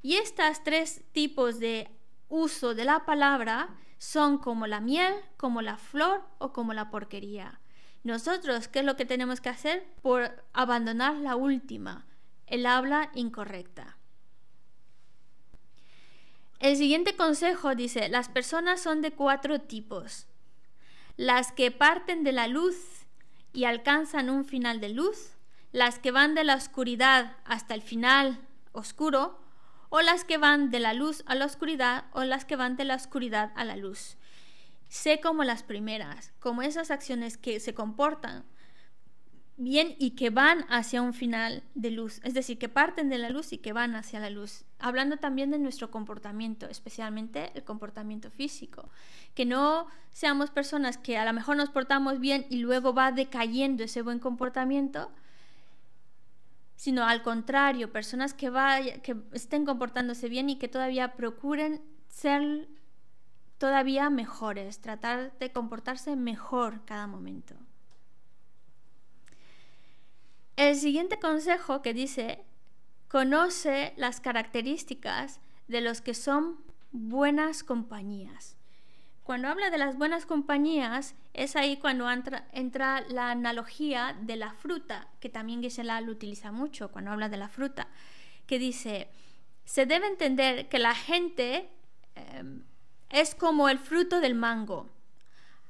Y estos tres tipos de uso de la palabra son como la miel, como la flor o como la porquería. Nosotros, ¿qué es lo que tenemos que hacer? Por abandonar la última, el habla incorrecta. El siguiente consejo dice, las personas son de cuatro tipos. Las que parten de la luz y alcanzan un final de luz, las que van de la oscuridad hasta el final oscuro, o las que van de la luz a la oscuridad, o las que van de la oscuridad a la luz. Sé como las primeras, como esas acciones que se comportan bien y que van hacia un final de luz, es decir, que parten de la luz y que van hacia la luz. Hablando también de nuestro comportamiento, especialmente el comportamiento físico, que no seamos personas que a lo mejor nos portamos bien y luego va decayendo ese buen comportamiento, sino al contrario, personas que, vaya, que estén comportándose bien y que todavía procuren ser todavía mejores, tratar de comportarse mejor cada momento. El siguiente consejo que dice, conoce las características de los que son buenas compañías. Cuando habla de las buenas compañías, es ahí cuando entra, la analogía de la fruta, que también Gisela lo utiliza mucho cuando habla de la fruta, que dice, se debe entender que la gente em, es como el fruto del mango.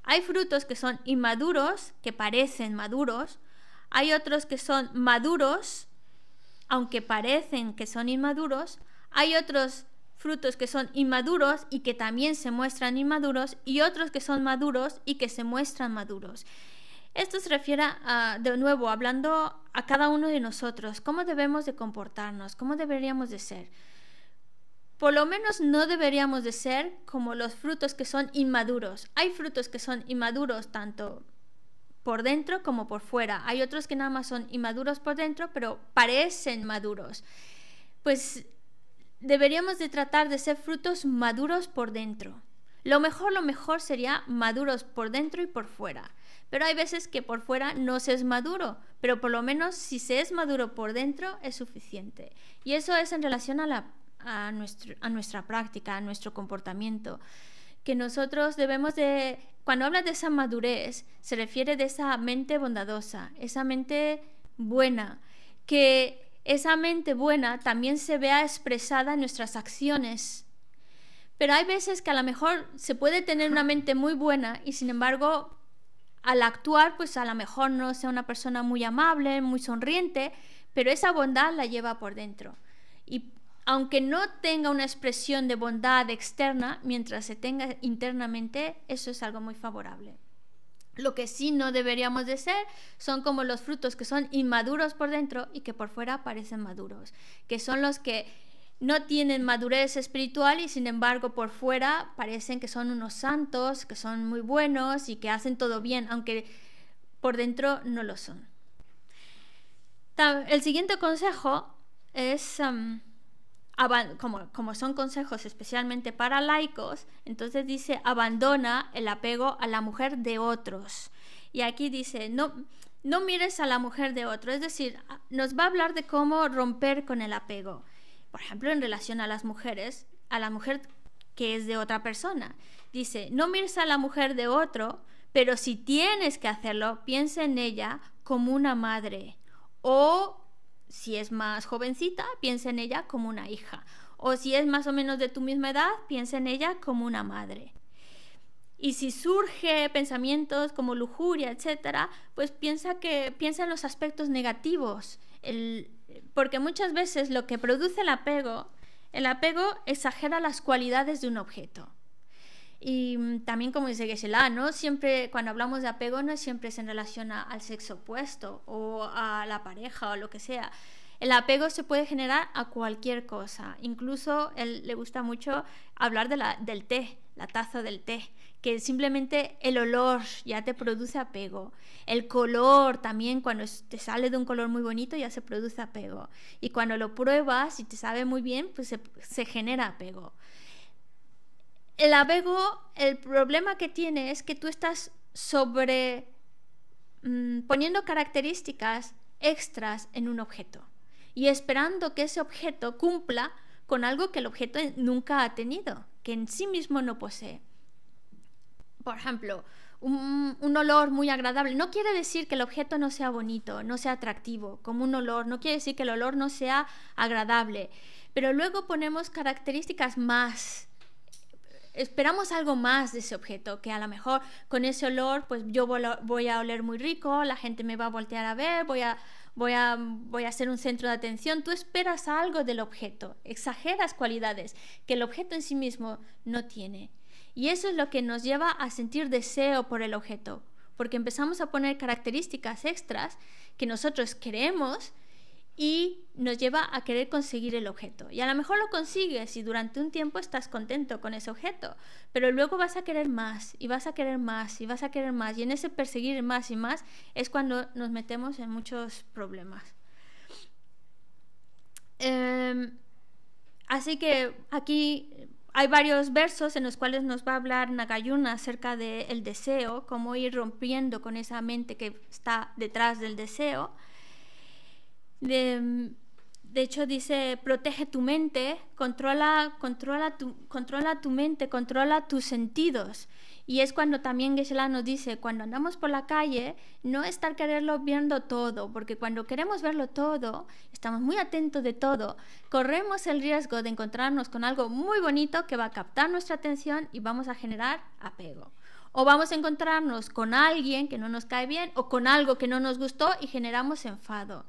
Hay frutos que son inmaduros, que parecen maduros. Hay otros que son maduros, aunque parecen que son inmaduros. Hay otros frutos que son inmaduros y que también se muestran inmaduros. Y otros que son maduros y que se muestran maduros. Esto se refiere de nuevo, hablando a cada uno de nosotros, cómo debemos de comportarnos, cómo deberíamos de ser por lo menos no deberíamos de ser como los frutos que son inmaduros. Hay frutos que son inmaduros tanto por dentro como por fuera. Hay otros que nada más son inmaduros por dentro, pero parecen maduros. Pues deberíamos de tratar de ser frutos maduros por dentro. Lo mejor, lo mejor sería maduros por dentro y por fuera. Pero hay veces que por fuera no se es maduro, pero por lo menos si se es maduro por dentro es suficiente. Y eso es en relación a la a, a nuestra práctica, a nuestro comportamiento. Que nosotros debemos de, cuando habla de esa madurez, se refiere de esa mente bondadosa, esa mente buena, que esa mente buena también se vea expresada en nuestras acciones. Pero hay veces que a lo mejor se puede tener una mente muy buena y sin embargo al actuar pues a lo mejor no sea una persona muy amable, muy sonriente, pero esa bondad la lleva por dentro. Y aunque no tenga una expresión de bondad externa, mientras se tenga internamente, eso es algo muy favorable. Lo que sí no deberíamos de ser son como los frutos que son inmaduros por dentro y que por fuera parecen maduros, que son los que no tienen madurez espiritual y sin embargo por fuera parecen que son unos santos, que son muy buenos y que hacen todo bien, aunque por dentro no lo son. El siguiente consejo es como, como son consejos especialmente para laicos, entonces dice, abandona el apego a la mujer de otros. Y aquí dice, no, no mires a la mujer de otro, es decir, nos va a hablar de cómo romper con el apego. Por ejemplo, en relación a las mujeres, a la mujer que es de otra persona. Dice, no mires a la mujer de otro, pero si tienes que hacerlo, piensa en ella como una madre o si es más jovencita, piensa en ella como una hija. O si es más o menos de tu misma edad, piensa en ella como una madre. Y si surge pensamientos como lujuria, etcétera, pues piensa que piensa en los aspectos negativos, porque muchas veces lo que produce el apego, el apego exagera las cualidades de un objeto. Y mm, también como dice Guesela no siempre cuando hablamos de apego no siempre se relaciona al sexo opuesto o a la pareja o lo que sea. El apego se puede generar a cualquier cosa. Incluso él le gusta mucho hablar de la, del té, la taza del té, que simplemente el olor ya te produce apego. El color también, cuando te sale de un color muy bonito, ya se produce apego. Y cuando lo pruebas y te sabe muy bien, pues se genera apego el abego, el problema que tiene es que tú estás sobre mm, poniendo características extras en un objeto y esperando que ese objeto cumpla con algo que el objeto nunca ha tenido, que en sí mismo no posee. Por ejemplo, un, olor muy agradable. No quiere decir que el objeto no sea bonito, no sea atractivo, como un olor. No quiere decir que el olor no sea agradable. Pero luego ponemos características más esperamos algo más de ese objeto, que a lo mejor con ese olor, pues yo voy a oler muy rico, la gente me va a voltear a ver, voy a, voy a, voy ser un centro de atención. Tú esperas algo del objeto, exageras cualidades que el objeto en sí mismo no tiene. Y eso es lo que nos lleva a sentir deseo por el objeto, porque empezamos a poner características extras que nosotros queremos, y nos lleva a querer conseguir el objeto. Y a lo mejor lo consigues y durante un tiempo estás contento con ese objeto, pero luego vas a querer más y vas a querer más y vas a querer más. Y en ese perseguir más y más es cuando nos metemos en muchos problemas. Em, así que aquí hay varios versos en los cuales nos va a hablar Nagayuna acerca del deseo, cómo ir rompiendo con esa mente que está detrás del deseo. De, hecho dice, protege tu mente, controla, controla, tu, controla tu mente, controla tus sentidos. Y es cuando también Gisela nos dice, cuando andamos por la calle, no estar quererlo viendo todo, porque cuando queremos verlo todo, estamos muy atentos de todo, corremos el riesgo de encontrarnos con algo muy bonito que va a captar nuestra atención y vamos a generar apego. O vamos a encontrarnos con alguien que no nos cae bien o con algo que no nos gustó y generamos enfado.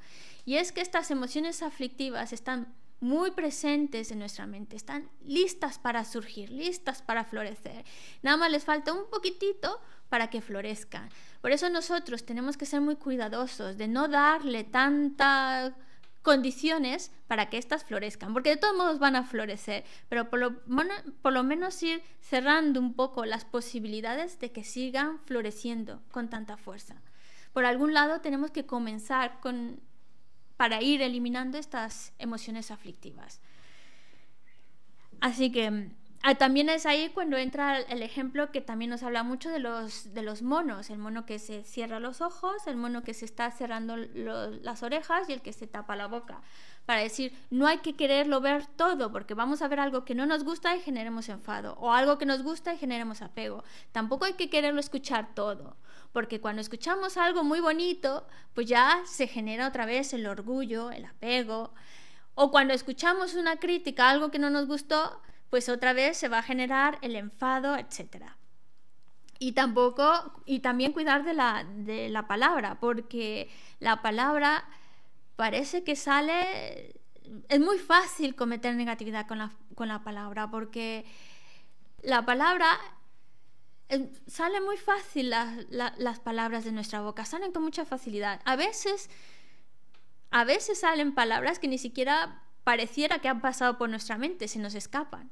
Y es que estas emociones aflictivas están muy presentes en nuestra mente, están listas para surgir, listas para florecer. Nada más les falta un poquitito para que florezcan. Por eso nosotros tenemos que ser muy cuidadosos de no darle tantas condiciones para que éstas florezcan, porque de todos modos van a florecer, pero por lo, por lo menos ir cerrando un poco las posibilidades de que sigan floreciendo con tanta fuerza. Por algún lado tenemos que comenzar con para ir eliminando estas emociones aflictivas. Así que ah, también es ahí cuando entra el ejemplo que también nos habla mucho de los, de los monos, el mono que se cierra los ojos, el mono que se está cerrando las orejas y el que se tapa la boca, para decir, no hay que quererlo ver todo, porque vamos a ver algo que no nos gusta y generemos enfado, o algo que nos gusta y generemos apego. Tampoco hay que quererlo escuchar todo porque cuando escuchamos algo muy bonito, pues ya se genera otra vez el orgullo, el apego, o cuando escuchamos una crítica, algo que no nos gustó, pues otra vez se va a generar el enfado, etc. Y tampoco, y también cuidar de la, de la palabra, porque la palabra parece que sale es muy fácil cometer negatividad con la, con la, palabra, porque la palabra salen muy fácil las palabras de nuestra boca, salen con mucha facilidad. A veces, a veces salen palabras que ni siquiera pareciera que han pasado por nuestra mente, se nos escapan.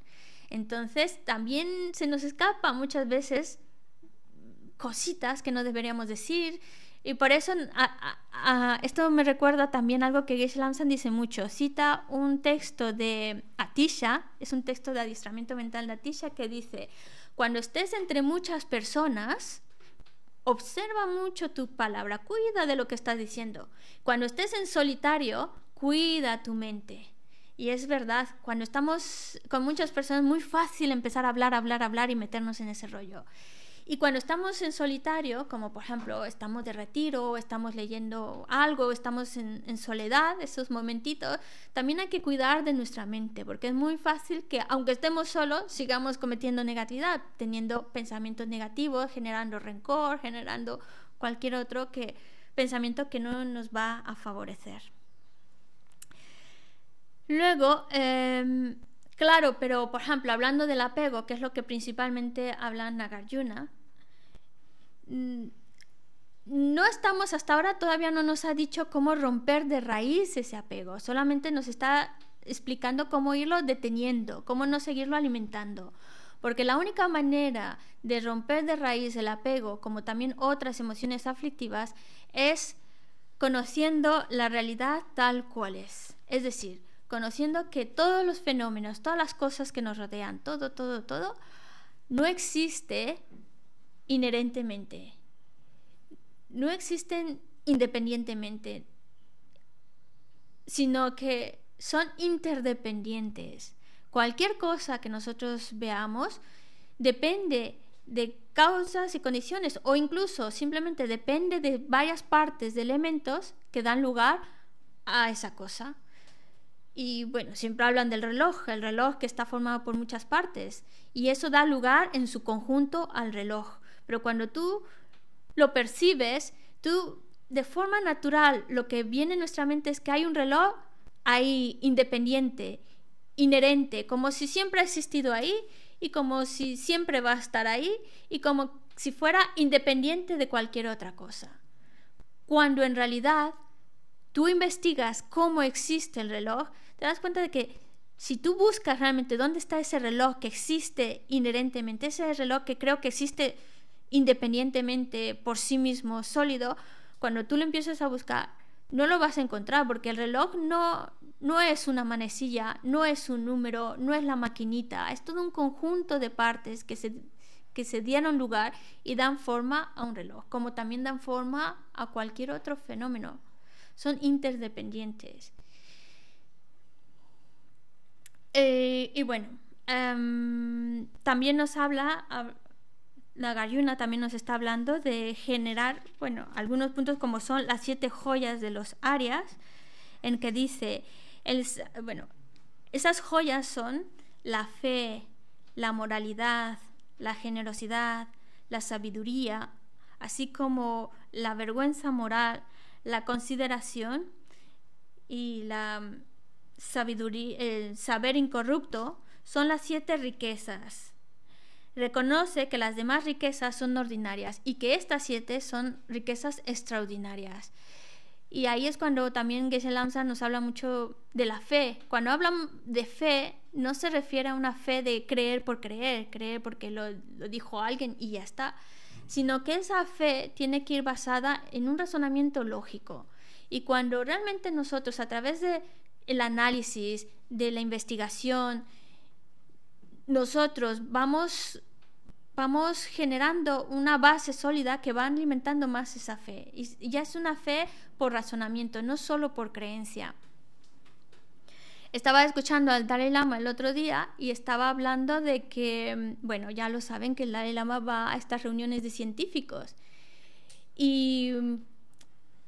Entonces, también se nos escapa muchas veces cositas que no deberíamos decir. Y por eso esto me recuerda también algo que Geshe lansan dice mucho. Cita un texto de Atisha, es un texto de adiestramiento mental de Atisha que dice, cuando estés entre muchas personas, observa mucho tu palabra, cuida de lo que estás diciendo. Cuando estés en solitario, cuida tu mente. Y es verdad, cuando estamos con muchas personas es muy fácil empezar a hablar, hablar, hablar y meternos en ese rollo. Y cuando estamos en solitario, como por ejemplo estamos de retiro, estamos leyendo algo, estamos en, soledad, esos momentitos, también hay que cuidar de nuestra mente, porque es muy fácil que aunque estemos solos, sigamos cometiendo negatividad, teniendo pensamientos negativos, generando rencor, generando cualquier otro que, pensamiento que no nos va a favorecer. Luego, em, Claro, pero por ejemplo, hablando del apego, que es lo que principalmente habla Nagarjuna, mm, no estamos hasta ahora, todavía no nos ha dicho cómo romper de raíz ese apego, solamente nos está explicando cómo irlo deteniendo, cómo no seguirlo alimentando. Porque la única manera de romper de raíz el apego, como también otras emociones aflictivas, es conociendo la realidad tal cual es. Es decir, conociendo que todos los fenómenos, todas las cosas que nos rodean, todo, todo, todo, no existe inherentemente, no existen independientemente, sino que son interdependientes. Cualquier cosa que nosotros veamos depende de causas y condiciones o incluso simplemente depende de varias partes de elementos que dan lugar a esa cosa. Y bueno, siempre hablan del reloj, el reloj que está formado por muchas partes y eso da lugar en su conjunto al reloj. Pero cuando tú lo percibes, tú de forma natural lo que viene en nuestra mente es que hay un reloj ahí independiente, inherente, como si siempre ha existido ahí y como si siempre va a estar ahí y como si fuera independiente de cualquier otra cosa. Cuando en realidad tú investigas cómo existe el reloj, te das cuenta de que si tú buscas realmente dónde está ese reloj que existe inherentemente, ese reloj que creo que existe independientemente por sí mismo sólido, cuando tú lo empiezas a buscar, no lo vas a encontrar porque el reloj no, no es una manecilla, no es un número, no es la maquinita, es todo un conjunto de partes que se, que se dieron lugar y dan forma a un reloj, como también dan forma a cualquier otro fenómeno. Son interdependientes. Eh, y bueno, em, también nos habla, la también nos está hablando de generar, bueno, algunos puntos como son las siete joyas de los Arias, en que dice, el, bueno, esas joyas son la fe, la moralidad, la generosidad, la sabiduría, así como la vergüenza moral, la consideración y la sabiduría, el saber incorrupto son las siete riquezas. Reconoce que las demás riquezas son ordinarias y que estas siete son riquezas extraordinarias. Y ahí es cuando también Geshe Lamsa nos habla mucho de la fe. Cuando hablan de fe, no se refiere a una fe de creer por creer, creer porque lo dijo alguien y ya está, sino que esa fe tiene que ir basada en un razonamiento lógico. Y cuando realmente nosotros a través de el análisis, de la investigación, nosotros vamos, vamos generando una base sólida que va alimentando más esa fe. Y ya es una fe por razonamiento, no solo por creencia. Estaba escuchando al Dalai Lama el otro día y estaba hablando de que, mm, bueno, ya lo saben que el Dalai Lama va a estas reuniones de científicos. Y mm,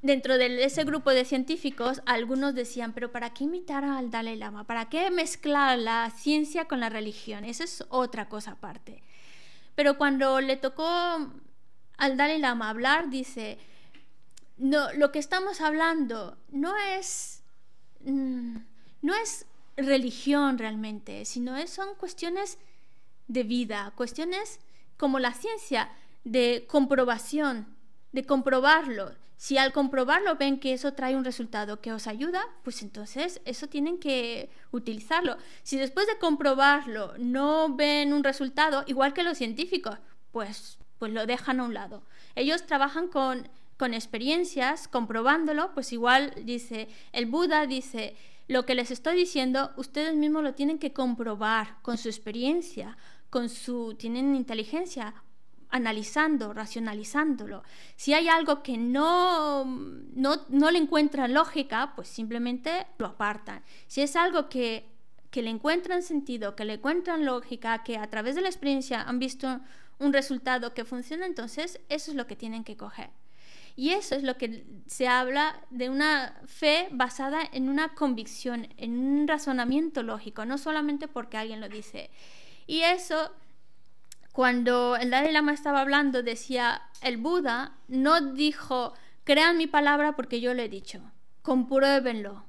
dentro de ese grupo de científicos, algunos decían, pero ¿para qué imitar al Dalai Lama? ¿Para qué mezclar la ciencia con la religión? Esa es otra cosa aparte. Pero cuando le tocó al Dalai Lama hablar, dice, no, lo que estamos hablando no es, mm, no es religión realmente, sino es, son cuestiones de vida, cuestiones como la ciencia, de comprobación, de comprobarlo. Si al comprobarlo ven que eso trae un resultado que os ayuda, pues entonces eso tienen que utilizarlo. Si después de comprobarlo no ven un resultado, igual que los científicos, pues, pues lo dejan a un lado. Ellos trabajan con, con experiencias, comprobándolo, pues igual dice, el Buda dice, lo que les estoy diciendo, ustedes mismos lo tienen que comprobar con su experiencia, con su tienen inteligencia analizando, racionalizándolo. Si hay algo que no, no, no le encuentran lógica, pues simplemente lo apartan. Si es algo que, que le encuentran sentido, que le encuentran lógica, que a través de la experiencia han visto un resultado que funciona, entonces eso es lo que tienen que coger. Y eso es lo que se habla de una fe basada en una convicción, en un razonamiento lógico, no solamente porque alguien lo dice. Y eso cuando el Dalai Lama estaba hablando, decía, el Buda no dijo, crean mi palabra porque yo lo he dicho, compruébenlo,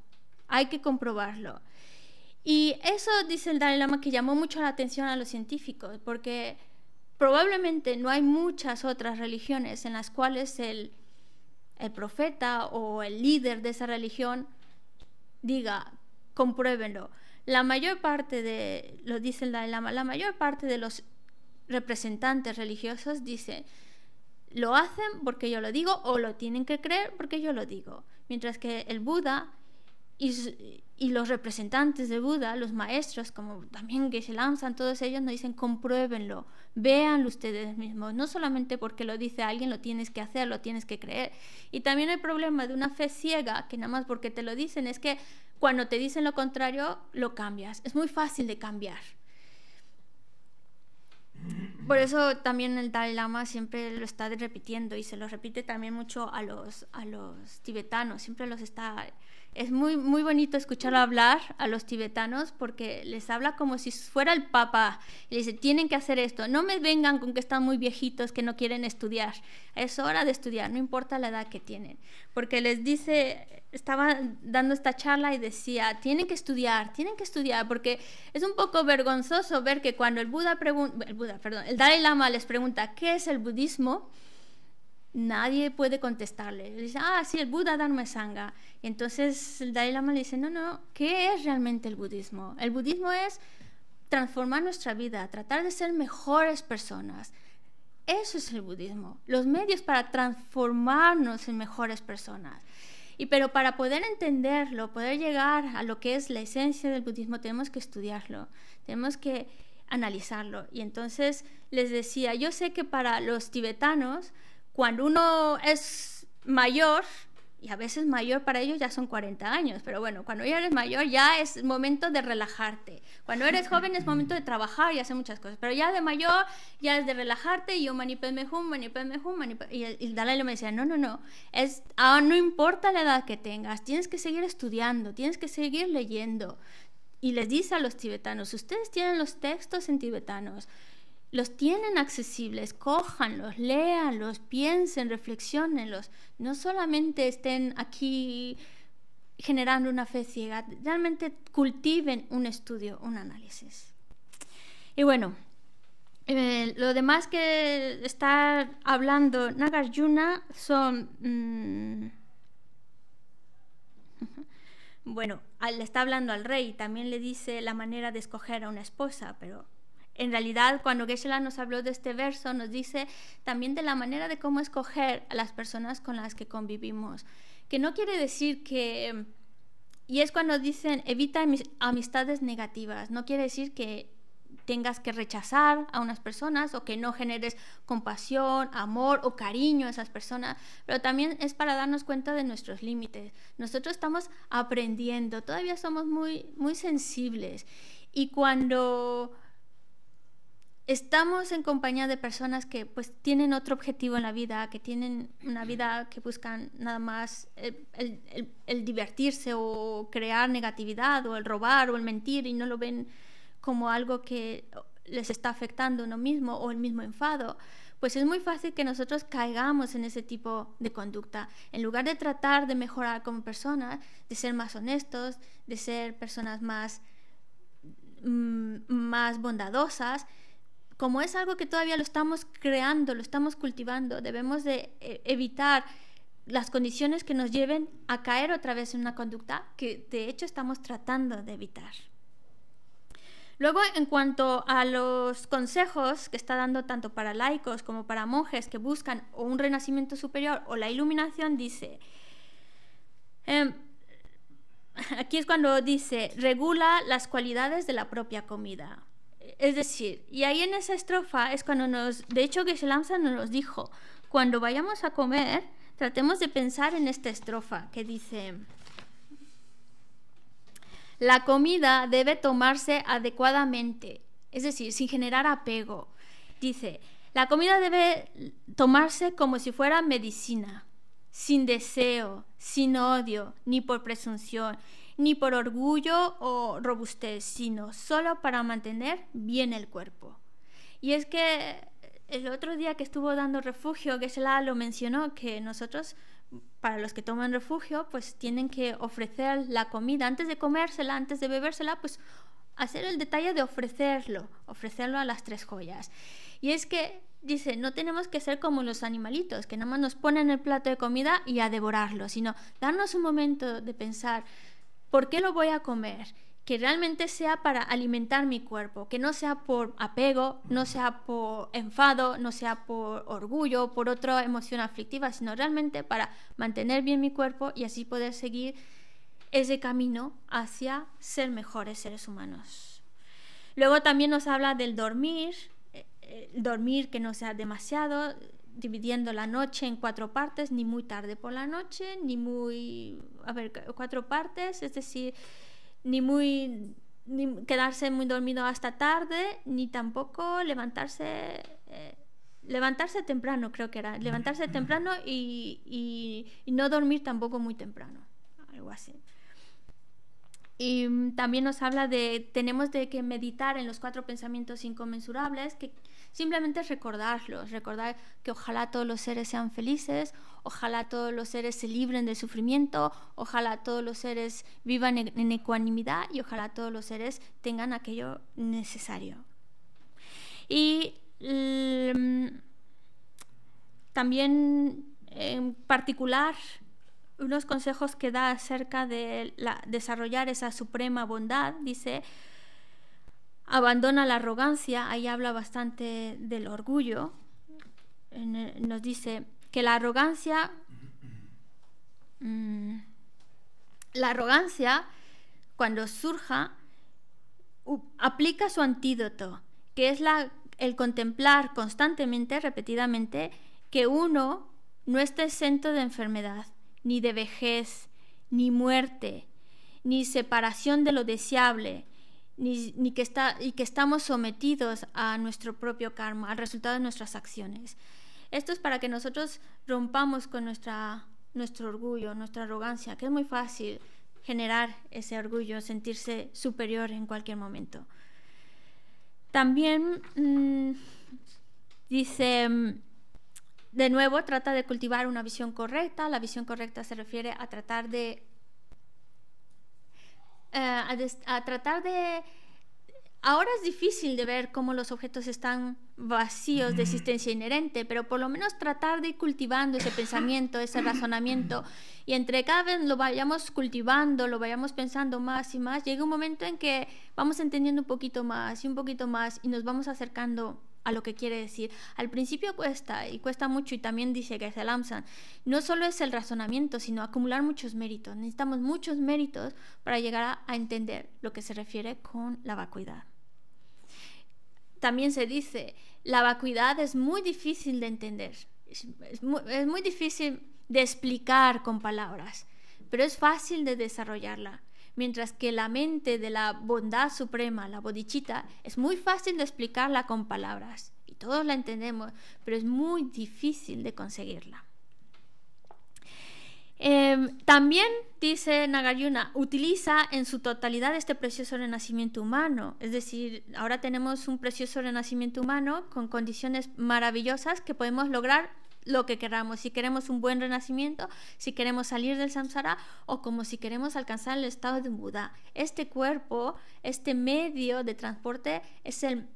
hay que comprobarlo. Y eso dice el Dalai Lama que llamó mucho la atención a los científicos, porque probablemente no hay muchas otras religiones en las cuales el, el profeta o el líder de esa religión diga, compruébenlo. La mayor parte de, lo dice el Dalai Lama, la mayor parte de los representantes religiosos dicen, lo hacen porque yo lo digo o lo tienen que creer porque yo lo digo. Mientras que el Buda y, los representantes de Buda, los maestros, como también que se lanzan, todos ellos nos dicen, compruébenlo, véanlo ustedes mismos. No solamente porque lo dice alguien, lo tienes que hacer, lo tienes que creer. Y también el problema de una fe ciega, que nada más porque te lo dicen, es que cuando te dicen lo contrario, lo cambias. Es muy fácil de cambiar por eso también el Dalai Lama siempre lo está repitiendo y se lo repite también mucho a los, a los tibetanos, siempre los está es muy, muy bonito escucharlo hablar a los tibetanos porque les habla como si fuera el Papa. Y les dice, tienen que hacer esto. No me vengan con que están muy viejitos, que no quieren estudiar. Es hora de estudiar, no importa la edad que tienen. Porque les dice, estaba dando esta charla y decía, tienen que estudiar, tienen que estudiar, porque es un poco vergonzoso ver que cuando el Buda, el Buda perdón, el Dalai Lama les pregunta, ¿qué es el budismo? nadie puede contestarle. dice, ah, sí, el Buda Dharma Sangha. Y entonces el Dalai Lama le dice, no, no, ¿qué es realmente el budismo? El budismo es transformar nuestra vida, tratar de ser mejores personas. Eso es el budismo, los medios para transformarnos en mejores personas. Y pero para poder entenderlo, poder llegar a lo que es la esencia del budismo, tenemos que estudiarlo, tenemos que analizarlo. Y entonces les decía, yo sé que para los tibetanos, cuando uno es mayor, y a veces mayor para ellos ya son 40 años, pero bueno, cuando ya eres mayor ya es momento de relajarte. Cuando eres joven es momento de trabajar y hacer muchas cosas, pero ya de mayor ya es de relajarte y yo manipelmejum, hum, y, Dalai Lama decía, no, no, no, es, ah, no importa la edad que tengas, tienes que seguir estudiando, tienes que seguir leyendo. Y les dice a los tibetanos, ustedes tienen los textos en tibetanos, los tienen accesibles, cójanlos, léanlos, piensen, reflexionenlos. No solamente estén aquí generando una fe ciega, realmente cultiven un estudio, un análisis. Y bueno, eh, lo demás que está hablando Nagarjuna son... Mm, bueno, le está hablando al rey, también le dice la manera de escoger a una esposa, pero en realidad cuando Geshe-la nos habló de este verso, nos dice también de la manera de cómo escoger a las personas con las que convivimos. Que no quiere decir que... Y es cuando dicen, evita amistades negativas. No quiere decir que tengas que rechazar a unas personas o que no generes compasión, amor o cariño a esas personas, pero también es para darnos cuenta de nuestros límites. Nosotros estamos aprendiendo, todavía somos muy, muy sensibles y cuando estamos en compañía de personas que pues tienen otro objetivo en la vida, que tienen una vida que buscan nada más el, divertirse o crear negatividad o el robar o el mentir y no lo ven como algo que les está afectando uno mismo o el mismo enfado, pues es muy fácil que nosotros caigamos en ese tipo de conducta. En lugar de tratar de mejorar como personas, de ser más honestos, de ser personas más, mm, más bondadosas, como es algo que todavía lo estamos creando, lo estamos cultivando, debemos de eh, evitar las condiciones que nos lleven a caer otra vez en una conducta que de hecho estamos tratando de evitar. Luego, en cuanto a los consejos que está dando tanto para laicos como para monjes que buscan o un renacimiento superior o la iluminación, dice, em, aquí es cuando dice, regula las cualidades de la propia comida. Es decir, y ahí en esa estrofa es cuando nos, de hecho Geshe-Lamsa nos dijo, cuando vayamos a comer, tratemos de pensar en esta estrofa que dice, la comida debe tomarse adecuadamente, es decir, sin generar apego. Dice, la comida debe tomarse como si fuera medicina, sin deseo, sin odio, ni por presunción, ni por orgullo o robustez, sino solo para mantener bien el cuerpo. Y es que el otro día que estuvo dando refugio, que lo mencionó, que nosotros, para los que toman refugio, pues tienen que ofrecer la comida antes de comérsela, antes de bebérsela, pues hacer el detalle de ofrecerlo, ofrecerlo a las tres joyas. Y es que dice, no tenemos que ser como los animalitos, que nada más nos ponen el plato de comida y a devorarlo, sino darnos un momento de pensar, ¿Por qué lo voy a comer? que realmente sea para alimentar mi cuerpo, que no sea por apego, no sea por enfado, no sea por orgullo, por otra emoción aflictiva, sino realmente para mantener bien mi cuerpo y así poder seguir ese camino hacia ser mejores seres humanos. Luego también nos habla del dormir, eh, eh, dormir que no sea demasiado, dividiendo la noche en cuatro partes, ni muy tarde por la noche, ni muy... A ver, cuatro partes, es decir, ni muy... Ni quedarse muy dormido hasta tarde, ni tampoco levantarse... Eh, levantarse temprano, creo que era. Levantarse temprano y, y no dormir tampoco muy temprano, algo así. Y mm, también nos habla de, tenemos de que meditar en los cuatro pensamientos inconmensurables, que simplemente recordarlos, recordar que ojalá todos los seres sean felices, ojalá todos los seres se libren del sufrimiento, ojalá todos los seres vivan en, en ecuanimidad y ojalá todos los seres tengan aquello necesario. Y mm, también en particular unos consejos que da acerca de desarrollar esa suprema bondad, dice, abandona la arrogancia, ahí habla bastante del orgullo, nos dice que la arrogancia, mm, la arrogancia, cuando surja, aplica su antídoto, que es el contemplar constantemente, repetidamente, que uno no está exento de enfermedad ni de vejez, ni muerte, ni separación de lo deseable, ni, que está, y que estamos sometidos a nuestro propio karma, al resultado de nuestras acciones. Esto es para que nosotros rompamos con nuestra, nuestro orgullo, nuestra arrogancia, que es muy fácil generar ese orgullo, sentirse superior en cualquier momento. También mm, dice de nuevo, trata de cultivar una visión correcta. La visión correcta se refiere a tratar de... Eh, a, tratar de... Ahora es difícil de ver cómo los objetos están vacíos de existencia inherente, pero por lo menos tratar de ir cultivando ese pensamiento, ese razonamiento, y entre cada vez lo vayamos cultivando, lo vayamos pensando más y más, llega un momento en que vamos entendiendo un poquito más y un poquito más y nos vamos acercando a lo que quiere decir. Al principio cuesta y cuesta mucho y también dice que Amsan no solo es el razonamiento, sino acumular muchos méritos. Necesitamos muchos méritos para llegar a, entender lo que se refiere con la vacuidad. También se dice, la vacuidad es muy difícil de entender, es muy difícil de explicar con palabras, pero es fácil de desarrollarla mientras que la mente de la bondad suprema, la bodichita es muy fácil de explicarla con palabras y todos la entendemos, pero es muy difícil de conseguirla. Em, también, dice Nagarjuna, utiliza en su totalidad este precioso renacimiento humano. Es decir, ahora tenemos un precioso renacimiento humano con condiciones maravillosas que podemos lograr lo que queramos, si queremos un buen renacimiento, si queremos salir del samsara o como si queremos alcanzar el estado de Buda. Este cuerpo, este medio de transporte es el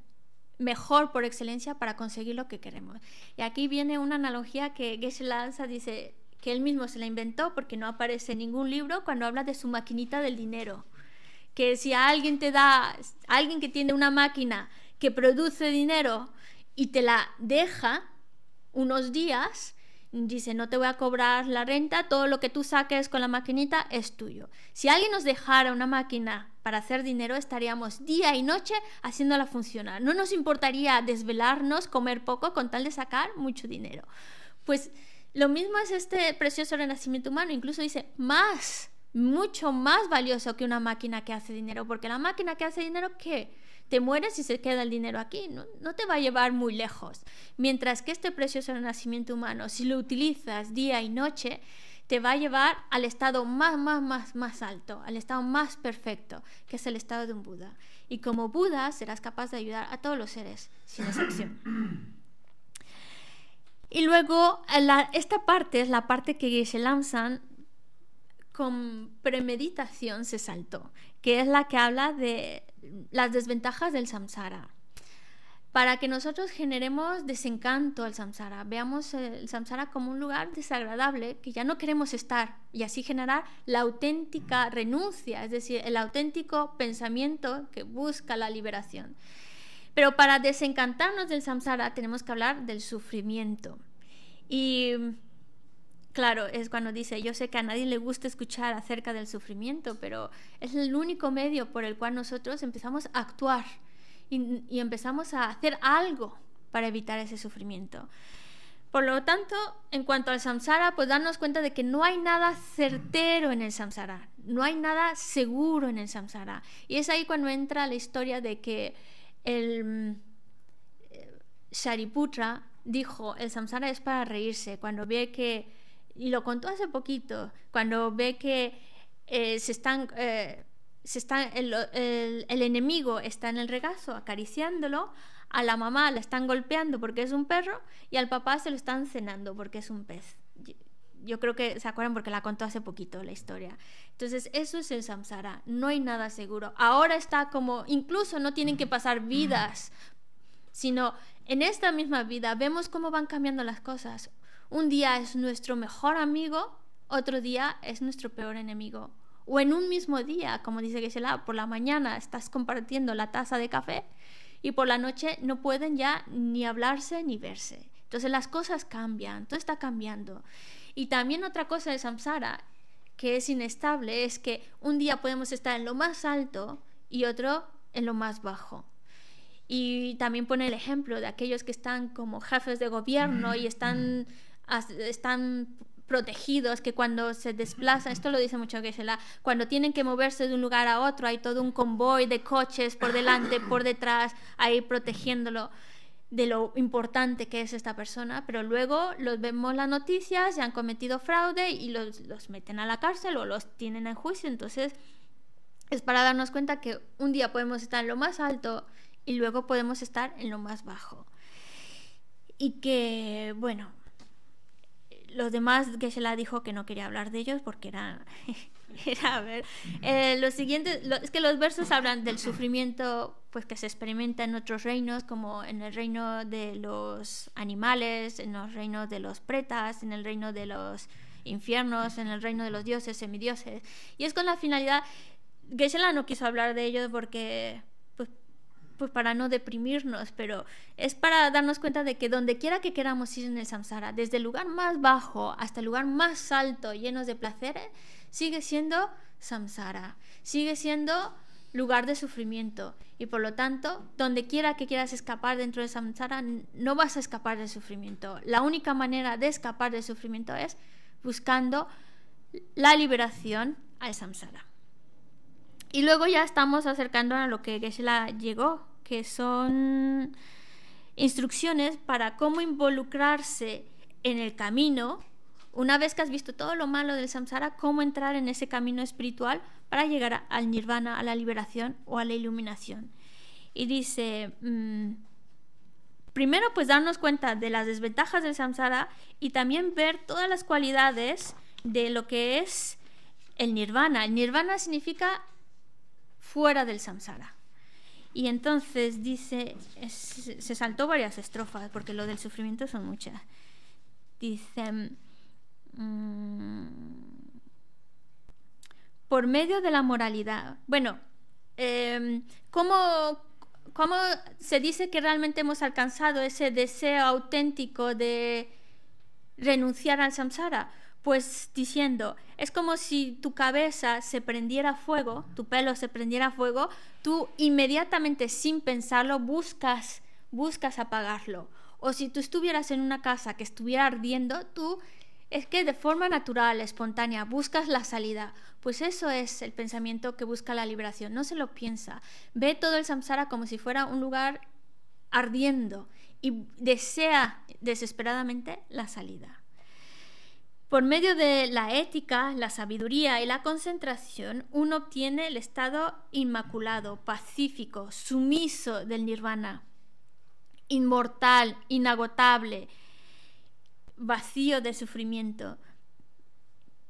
mejor por excelencia para conseguir lo que queremos. Y aquí viene una analogía que Geshe Lanza dice que él mismo se la inventó porque no aparece en ningún libro cuando habla de su maquinita del dinero. Que si alguien te da, alguien que tiene una máquina que produce dinero y te la deja, unos días, dice, no te voy a cobrar la renta, todo lo que tú saques con la maquinita es tuyo. Si alguien nos dejara una máquina para hacer dinero, estaríamos día y noche haciéndola funcionar. No nos importaría desvelarnos, comer poco, con tal de sacar mucho dinero. Pues lo mismo es este precioso renacimiento humano, incluso dice, más, mucho más valioso que una máquina que hace dinero, porque la máquina que hace dinero, ¿qué? te mueres y se queda el dinero aquí, no, te va a llevar muy lejos. Mientras que este precioso renacimiento humano, si lo utilizas día y noche, te va a llevar al estado más, más, más, más alto, al estado más perfecto, que es el estado de un Buda. Y como Buda serás capaz de ayudar a todos los seres, sin excepción. Y luego, eh, esta parte es la parte que Geshe Lamsan con premeditación se saltó, que es la que habla de las desventajas del samsara. Para que nosotros generemos desencanto al samsara, veamos el samsara como un lugar desagradable que ya no queremos estar y así generar la auténtica renuncia, es decir, el auténtico pensamiento que busca la liberación. Pero para desencantarnos del samsara tenemos que hablar del sufrimiento. Y Claro, es cuando dice, yo sé que a nadie le gusta escuchar acerca del sufrimiento, pero es el único medio por el cual nosotros empezamos a actuar y, empezamos a hacer algo para evitar ese sufrimiento. Por lo tanto, en cuanto al samsara, pues darnos cuenta de que no hay nada certero en el samsara, no hay nada seguro en el samsara. Y es ahí cuando entra la historia de que el eh, Shariputra dijo, el samsara es para reírse, cuando ve que y lo contó hace poquito, cuando ve que eh, se están, eh, se están el, el, enemigo está en el regazo acariciándolo, a la mamá la están golpeando porque es un perro y al papá se lo están cenando porque es un pez. Yo, yo creo que se acuerdan porque la contó hace poquito la historia. Entonces, eso es el samsara, no hay nada seguro. Ahora está como, incluso no tienen que pasar vidas, sino en esta misma vida vemos cómo van cambiando las cosas un día es nuestro mejor amigo, otro día es nuestro peor enemigo. O en un mismo día, como dice Gisela, por la mañana estás compartiendo la taza de café y por la noche no pueden ya ni hablarse ni verse. Entonces las cosas cambian, todo está cambiando. Y también otra cosa de Samsara que es inestable es que un día podemos estar en lo más alto y otro en lo más bajo. Y también pone el ejemplo de aquellos que están como jefes de gobierno y están mm están protegidos, que cuando se desplazan, esto lo dice mucho Gisela, cuando tienen que moverse de un lugar a otro, hay todo un convoy de coches por delante, por detrás, ahí protegiéndolo de lo importante que es esta persona, pero luego los vemos las noticias, se han cometido fraude y los, los meten a la cárcel o los tienen en juicio, entonces es para darnos cuenta que un día podemos estar en lo más alto y luego podemos estar en lo más bajo. Y que, bueno, los demás que se la dijo que no quería hablar de ellos porque era, era a ver, eh, lo es que los versos hablan del sufrimiento pues que se experimenta en otros reinos, como en el reino de los animales, en los reinos de los pretas, en el reino de los infiernos, en el reino de los dioses, semidioses. Y es con la finalidad, que no quiso hablar de ellos porque pues para no deprimirnos, pero es para darnos cuenta de que donde quiera que queramos ir en el samsara, desde el lugar más bajo hasta el lugar más alto, llenos de placeres, sigue siendo samsara, sigue siendo lugar de sufrimiento y por lo tanto, donde quiera que quieras escapar dentro de samsara, no vas a escapar del sufrimiento. La única manera de escapar del sufrimiento es buscando la liberación al samsara. Y luego ya estamos acercando a lo que Geshe-la llegó, que son instrucciones para cómo involucrarse en el camino. Una vez que has visto todo lo malo del samsara, cómo entrar en ese camino espiritual para llegar al nirvana, a la liberación o a la iluminación. Y dice, mm, primero pues darnos cuenta de las desventajas del samsara y también ver todas las cualidades de lo que es el nirvana. El nirvana significa fuera del samsara. Y entonces dice, se saltó varias estrofas, porque lo del sufrimiento son muchas. dicen mm, por medio de la moralidad, bueno, em, ¿cómo, ¿cómo se dice que realmente hemos alcanzado ese deseo auténtico de renunciar al samsara? pues diciendo, es como si tu cabeza se prendiera fuego, tu pelo se prendiera fuego, tú inmediatamente sin pensarlo buscas, buscas apagarlo. O si tú estuvieras en una casa que estuviera ardiendo, tú es que de forma natural, espontánea, buscas la salida. Pues eso es el pensamiento que busca la liberación, no se lo piensa. Ve todo el samsara como si fuera un lugar ardiendo y desea desesperadamente la salida. Por medio de la ética, la sabiduría y la concentración, uno obtiene el estado inmaculado, pacífico, sumiso del nirvana, inmortal, inagotable, vacío de sufrimiento.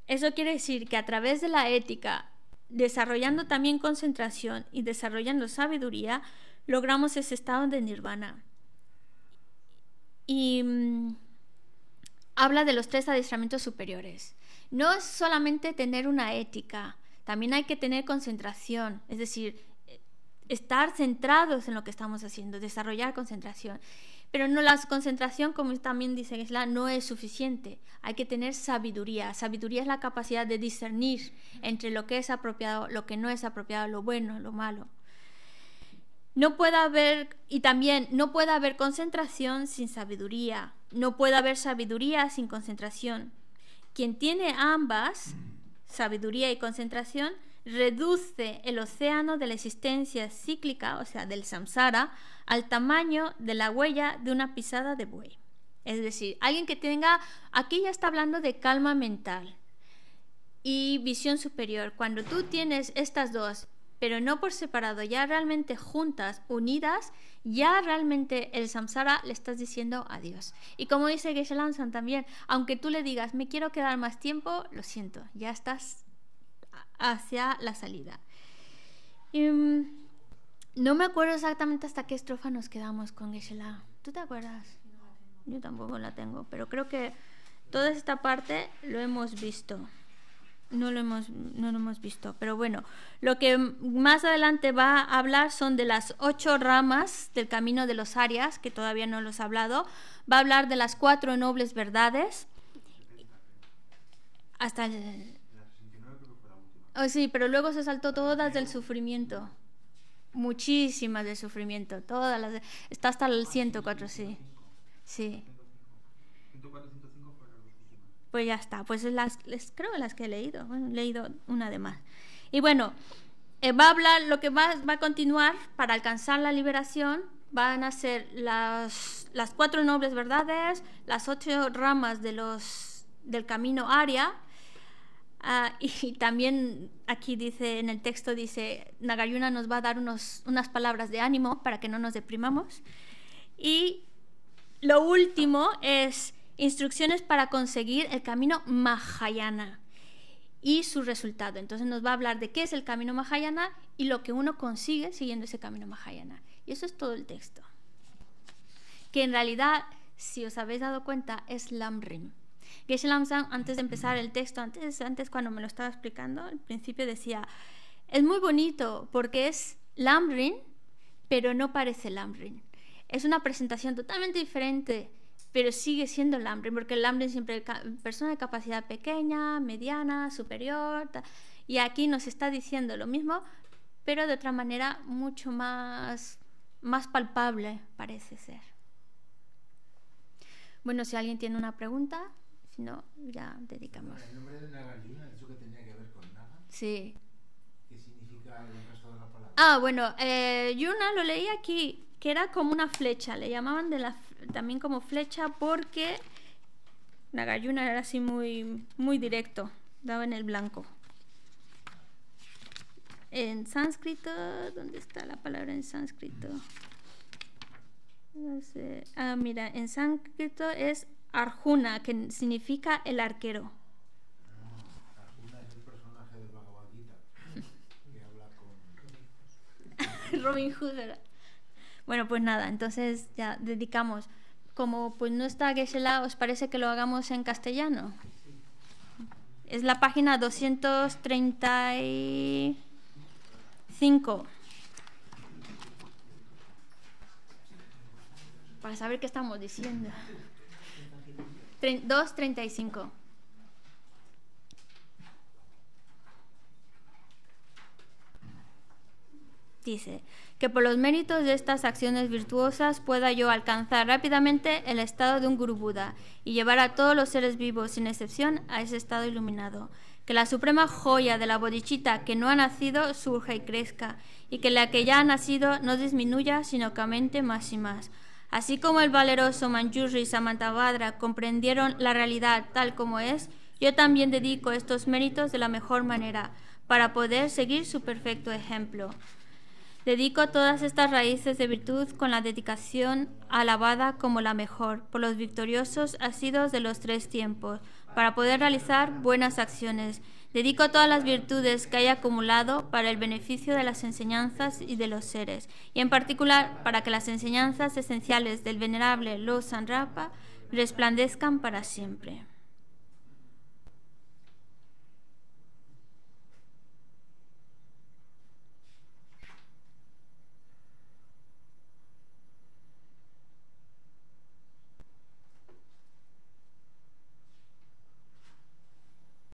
Eso quiere decir que a través de la ética, desarrollando también concentración y desarrollando sabiduría, logramos ese estado de nirvana. Y mm, habla de los tres adiestramientos superiores. No es solamente tener una ética, también hay que tener concentración, es decir, estar centrados en lo que estamos haciendo, desarrollar concentración. Pero no la concentración, como también dice la no es suficiente. Hay que tener sabiduría. Sabiduría es la capacidad de discernir entre lo que es apropiado, lo que no es apropiado, lo bueno, lo malo. No puede haber, y también no puede haber concentración sin sabiduría, no puede haber sabiduría sin concentración. Quien tiene ambas, sabiduría y concentración, reduce el océano de la existencia cíclica, o sea, del samsara, al tamaño de la huella de una pisada de buey. Es decir, alguien que tenga, aquí ya está hablando de calma mental y visión superior. Cuando tú tienes estas dos pero no por separado, ya realmente juntas, unidas, ya realmente el samsara le estás diciendo adiós. Y como dice Geshe San también, aunque tú le digas, me quiero quedar más tiempo, lo siento, ya estás hacia la salida. Mm, no me acuerdo exactamente hasta qué estrofa nos quedamos con geshe ¿Tú te acuerdas? Yo tampoco la tengo, pero creo que toda esta parte lo hemos visto. No lo, hemos, visto, pero bueno, lo que más adelante va a hablar son de las ocho ramas del camino de los Arias, que todavía no los ha hablado. Va a hablar de las cuatro nobles verdades. Hasta el... Oh, sí, pero luego se saltó todas del sufrimiento. Muchísimas del sufrimiento, todas las... Está hasta el 104, sí. Sí. Pues ya está, pues las, les, creo las que he leído, he leído una de más. Y bueno, eh, va a hablar, lo que va, va a continuar para alcanzar la liberación van a ser las, las cuatro nobles verdades, las ocho ramas de los, del camino Aria, ah, y también aquí dice, en el texto dice, Nagayuna nos va a dar unos, unas palabras de ánimo para que no nos deprimamos. Y lo último es instrucciones para conseguir el camino Mahayana y su resultado. Entonces nos va a hablar de qué es el camino Mahayana y lo que uno consigue siguiendo ese camino Mahayana. Y eso es todo el texto. Que en realidad, si os habéis dado cuenta, es Lamrim. Geshe Lamsang, antes de empezar el texto, antes, antes cuando me lo estaba explicando, al principio decía, es muy bonito porque es Lamrim, pero no parece Lamrim. Es una presentación totalmente diferente pero sigue siendo el hambre, porque el hambre siempre persona de capacidad pequeña, mediana, superior, y aquí nos está diciendo lo mismo, pero de otra manera mucho más, más palpable parece ser. Bueno, si alguien tiene una pregunta, si no, ya dedicamos. El nombre de eso que tenía que ver con Sí. ¿Qué significa el resto de la palabra? Ah, bueno, eh, Yuna lo leí aquí, que era como una flecha, le llamaban de la, también como flecha porque Nagayuna era así muy, muy directo, daba en el blanco. En sánscrito, ¿dónde está la palabra en sánscrito? No sé. Ah, mira, en sánscrito es Arjuna, que significa el arquero. Ah, arjuna es el personaje Robin Hood. Bueno, pues nada, entonces ya dedicamos. Como pues no está Gesela, ¿os parece que lo hagamos en castellano? Es la página 235. Para saber qué estamos diciendo. 235. Dice, que por los méritos de estas acciones virtuosas pueda yo alcanzar rápidamente el estado de un gurú Buda y llevar a todos los seres vivos, sin excepción, a ese estado iluminado. Que la suprema joya de la bodichita que no ha nacido surja y crezca, y que la que ya ha nacido no disminuya, sino que aumente más y más. Así como el valeroso Manjushri y Samantabhadra comprendieron la realidad tal como es, yo también dedico estos méritos de la mejor manera, para poder seguir su perfecto ejemplo. Dedico todas estas raíces de virtud con la dedicación alabada como la mejor por los victoriosos asidos de los tres tiempos, para poder realizar buenas acciones. Dedico todas las virtudes que haya acumulado para el beneficio de las enseñanzas y de los seres, y en particular para que las enseñanzas esenciales del venerable Lo Rapa resplandezcan para siempre.